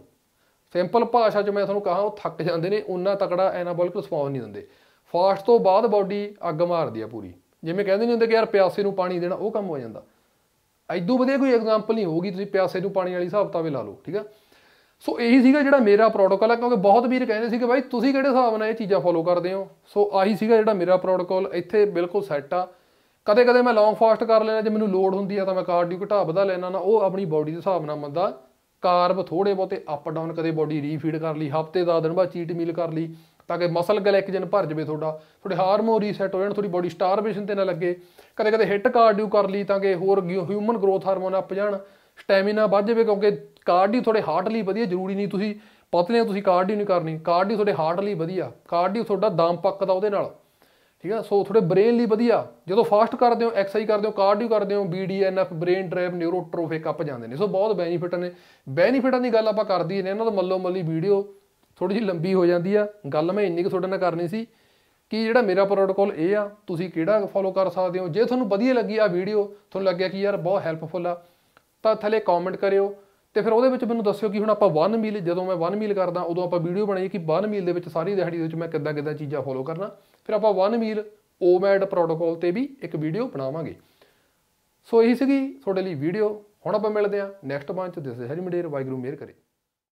ਸਿੰਪਲ ਭਾਸ਼ਾ 'ਚ ਮੈਂ ਤੁਹਾਨੂੰ ਕਹਾਂ ਉਹ ਥੱਕ ਜਾਂਦੇ ਨੇ ਉਹਨਾਂ ਤਕੜਾ ਐਨਾਬੋਲਿਕ ਰਿਸਪੌਂਸ ਨਹੀਂ ਦਿੰਦੇ ਫਾਸਟ ਤੋਂ ਬਾਅਦ ਬਾਡੀ ਅੱਗ ਮਾਰਦੀ ਆ ਪੂਰੀ ਜਿਵੇਂ ਕਹਿੰਦੇ ਨਹੀਂ ਹੁੰਦੇ ਕਿ ਯਾਰ ਪਿਆਸੇ ਨੂੰ ਪਾਣੀ ਦੇਣਾ ਉਹ ਕੰਮ ਹੋ ਜਾਂਦਾ ਐਦੋਂ ਵਧੀਆ ਕੋਈ ਐਗਜ਼ਾਮਪਲ ਨਹੀਂ ਹੋਊਗੀ ਤੁਸੀਂ ਪਿਆਸੇ ਨੂੰ ਪਾਣੀ ਵਾਲੀ ਹਿਸਾਬ ਲਾ ਲਓ ਠੀਕ ਆ ਸੋ ਇਹੀ ਸੀਗਾ ਜਿਹੜਾ ਮੇਰਾ ਪ੍ਰੋਟੋਕਾਲ ਹੈ ਕਿਉਂਕਿ ਬਹੁਤ ਵੀਰ ਕਹਿੰਦੇ ਸੀ ਕਿ ਭਾਈ ਤੁਸੀਂ ਕਿਹੜੇ ਹਿਸਾਬ ਨਾਲ ਇਹ ਚੀਜ਼ਾਂ ਫੋਲੋ ਕਰਦੇ ਹੋ ਸੋ ਆਹੀ ਸੀਗਾ ਜਿਹੜਾ ਮੇਰਾ ਪ੍ਰੋਟੋਕਾਲ ਇੱਥੇ ਬਿਲਕੁਲ ਸੈੱਟ ਆ ਕਦੇ ਕਦੇ ਮੈਂ ਲੌਂਗ ਫਾਸਟ ਕਰ ਲੈਣਾ ਜੇ ਮੈਨੂੰ ਲੋਡ ਹੁੰਦੀ ਆ ਤਾਂ ਮੈਂ ਕਾਰਡੀਓ ਘਟਾ ਵਧਾ ਲੈਣਾ ਨਾ ਉਹ ਆਪਣੀ ਬਾਡੀ ਦੇ ਹਿਸਾਬ ਨਾਲ ਮੰਦਾ ਕਾਰਬ ਥੋੜੇ ਬਹੁਤੇ ਅਪ ਡਾਊਨ ਕਦੇ ਬਾਡੀ ਰੀਫੀਡ ਕਰ ਲਈ ਹਫਤੇ ਦਾ ਦਿਨ ਬਾਅਦ ਚੀਟ ਮੀਲ ਕਰ ਲਈ ਤਾਂ ਕਿ ਮਸਲ ਗਲਾਈਕੋਜਨ ਭਰ ਜਵੇ ਤੁਹਾਡਾ ਤੁਹਾਡੇ ਹਾਰਮੋਨ ਰੀਸੈਟ ਹੋ ਜਾਣ ਤੁਹਾਡੀ ਬਾਡੀ ਸਟਾਰਵੇਸ਼ਨ ਤੇ ਨਾ ਲੱਗੇ ਕਦੇ ਕਦੇ ਹਿੱਟ ਕਾਰਡੀਓ ਕਰ ਲਈ ਤਾਂ ਕਿ ਹੋਰ ਹਿਊਮਨ ਗਰੋਥ ਹਾਰਮੋਨ ਅਪ ਜਾਣ ਸਟੈਮਿਨਾ ਵੱਧ ਜਵੇ ਕਿਉਂਕਿ ਕਾਰਡੀਓ ਤੁਹਾਡੇ ਹਾਰਟ ਲਈ ਵਧੀਆ ਜ਼ਰੂਰੀ ਨਹੀਂ ਤੁਸੀਂ ਪਤਲੇ ਤੁਸੀਂ ਕਾਰਡੀਓ ਨਹੀਂ ਕਰਨੀ ਕਾਰਡੀਓ ਤੁਹਾਡੇ ਹਾਰਟ ਲਈ ਵਧੀਆ ਕਾਰਡੀਓ ਤੁਹਾਡਾ ਦਮ ਪੱਕਦਾ ਉਹਦੇ ਨਾਲ ਠੀਕ ਹੈ ਸੋ ਤੁਹਾਡੇ ਬ੍ਰੇਨ ਲਈ ਵਧੀਆ ਜਦੋਂ ਫਾਸਟ ਕਰਦੇ ਹੋ ਐਕਸਰਸਾਈਜ਼ ਕਰਦੇ ਹੋ ਕਾਰਡੀਓ ਕਰਦੇ ਹੋ BDNF brain derived neurotrophic up ਜਾਂਦੇ ਨੇ ਸੋ ਬਹੁਤ ਬੈਨੀਫਿਟ ਨੇ ਬੈਨੀਫਿਟਾਂ ਦੀ ਗੱਲ ਆਪਾਂ ਕਰਦੀ ਨੇ ਇਹਨਾਂ ਦਾ ਮੱਲੋ ਮੱਲੀ ਵੀਡੀਓ ਥੋੜੀ ਜਿਹੀ ਲੰਬੀ ਹੋ ਜਾਂਦੀ ਆ ਗੱਲ ਮੈਂ ਇੰਨੀ ਕੁ ਤੁਹਾਡੇ ਨਾਲ ਕਰਨੀ ਸੀ ਕਿ ਜਿਹੜਾ ਮੇਰਾ ਪ੍ਰੋਟੋਕੋਲ ਇਹ ਆ ਤੁਸੀਂ ਕਿਹੜਾ ਫੋਲੋ ਕਰ ਸਕਦੇ ਹੋ ਜੇ ਤੁਹਾਨੂੰ ਵਧੀਆ ਲੱਗੀ ਆ ਵੀਡੀਓ ਤੁਹਾਨੂੰ ਲੱਗਿਆ ਕਿ ਯਾਰ ਬਹੁਤ ਹੈਲਪਫੁਲ ਆ ਤਾਂ ਥੱਲੇ ਕਮੈਂਟ ਕਰਿਓ ਤੇ ਫਿਰ ਉਹਦੇ ਵਿੱਚ ਮੈਨੂੰ ਦੱਸਿਓ ਕਿ ਹੁਣ ਆਪਾਂ 1 ਮੀਲ ਜਦੋਂ ਮੈਂ 1 ਮੀਲ ਕਰਦਾ ਉਦੋਂ ਆਪਾਂ ਵੀਡੀਓ ਬਣਾਈ ਕਿ 1 ਮੀਲ ਦੇ ਵਿੱਚ ਸਾਰੀ ਦਿਹਾੜੀ ਦੇ ਵਿੱਚ ਮੈਂ ਕਿੱਦਾਂ ਕਿੱਦਾਂ ਚੀਜ਼ਾਂ ਫੋਲੋ ਕਰਨਾ ਫਿਰ ਆਪਾਂ 1 ਮੀਲ ਓਮੈਡ ਪ੍ਰੋਟੋਕੋਲ ਤੇ ਵੀ ਇੱਕ ਵੀਡੀਓ ਬਣਾਵਾਂਗੇ ਸੋ ਇਹੀ ਸੀਗੀ ਤੁਹਾਡੇ ਲਈ ਵੀਡੀਓ ਹੁਣ ਆਪਾਂ ਮਿਲਦੇ ਹਾਂ ਨੈਕਸਟ ਬਾਅਦ ਚ ਦਿਸ ਹਰੀ ਮਡੇਰ ਵਾਈਗਰੂ ਮੇਰ ਕਰੇ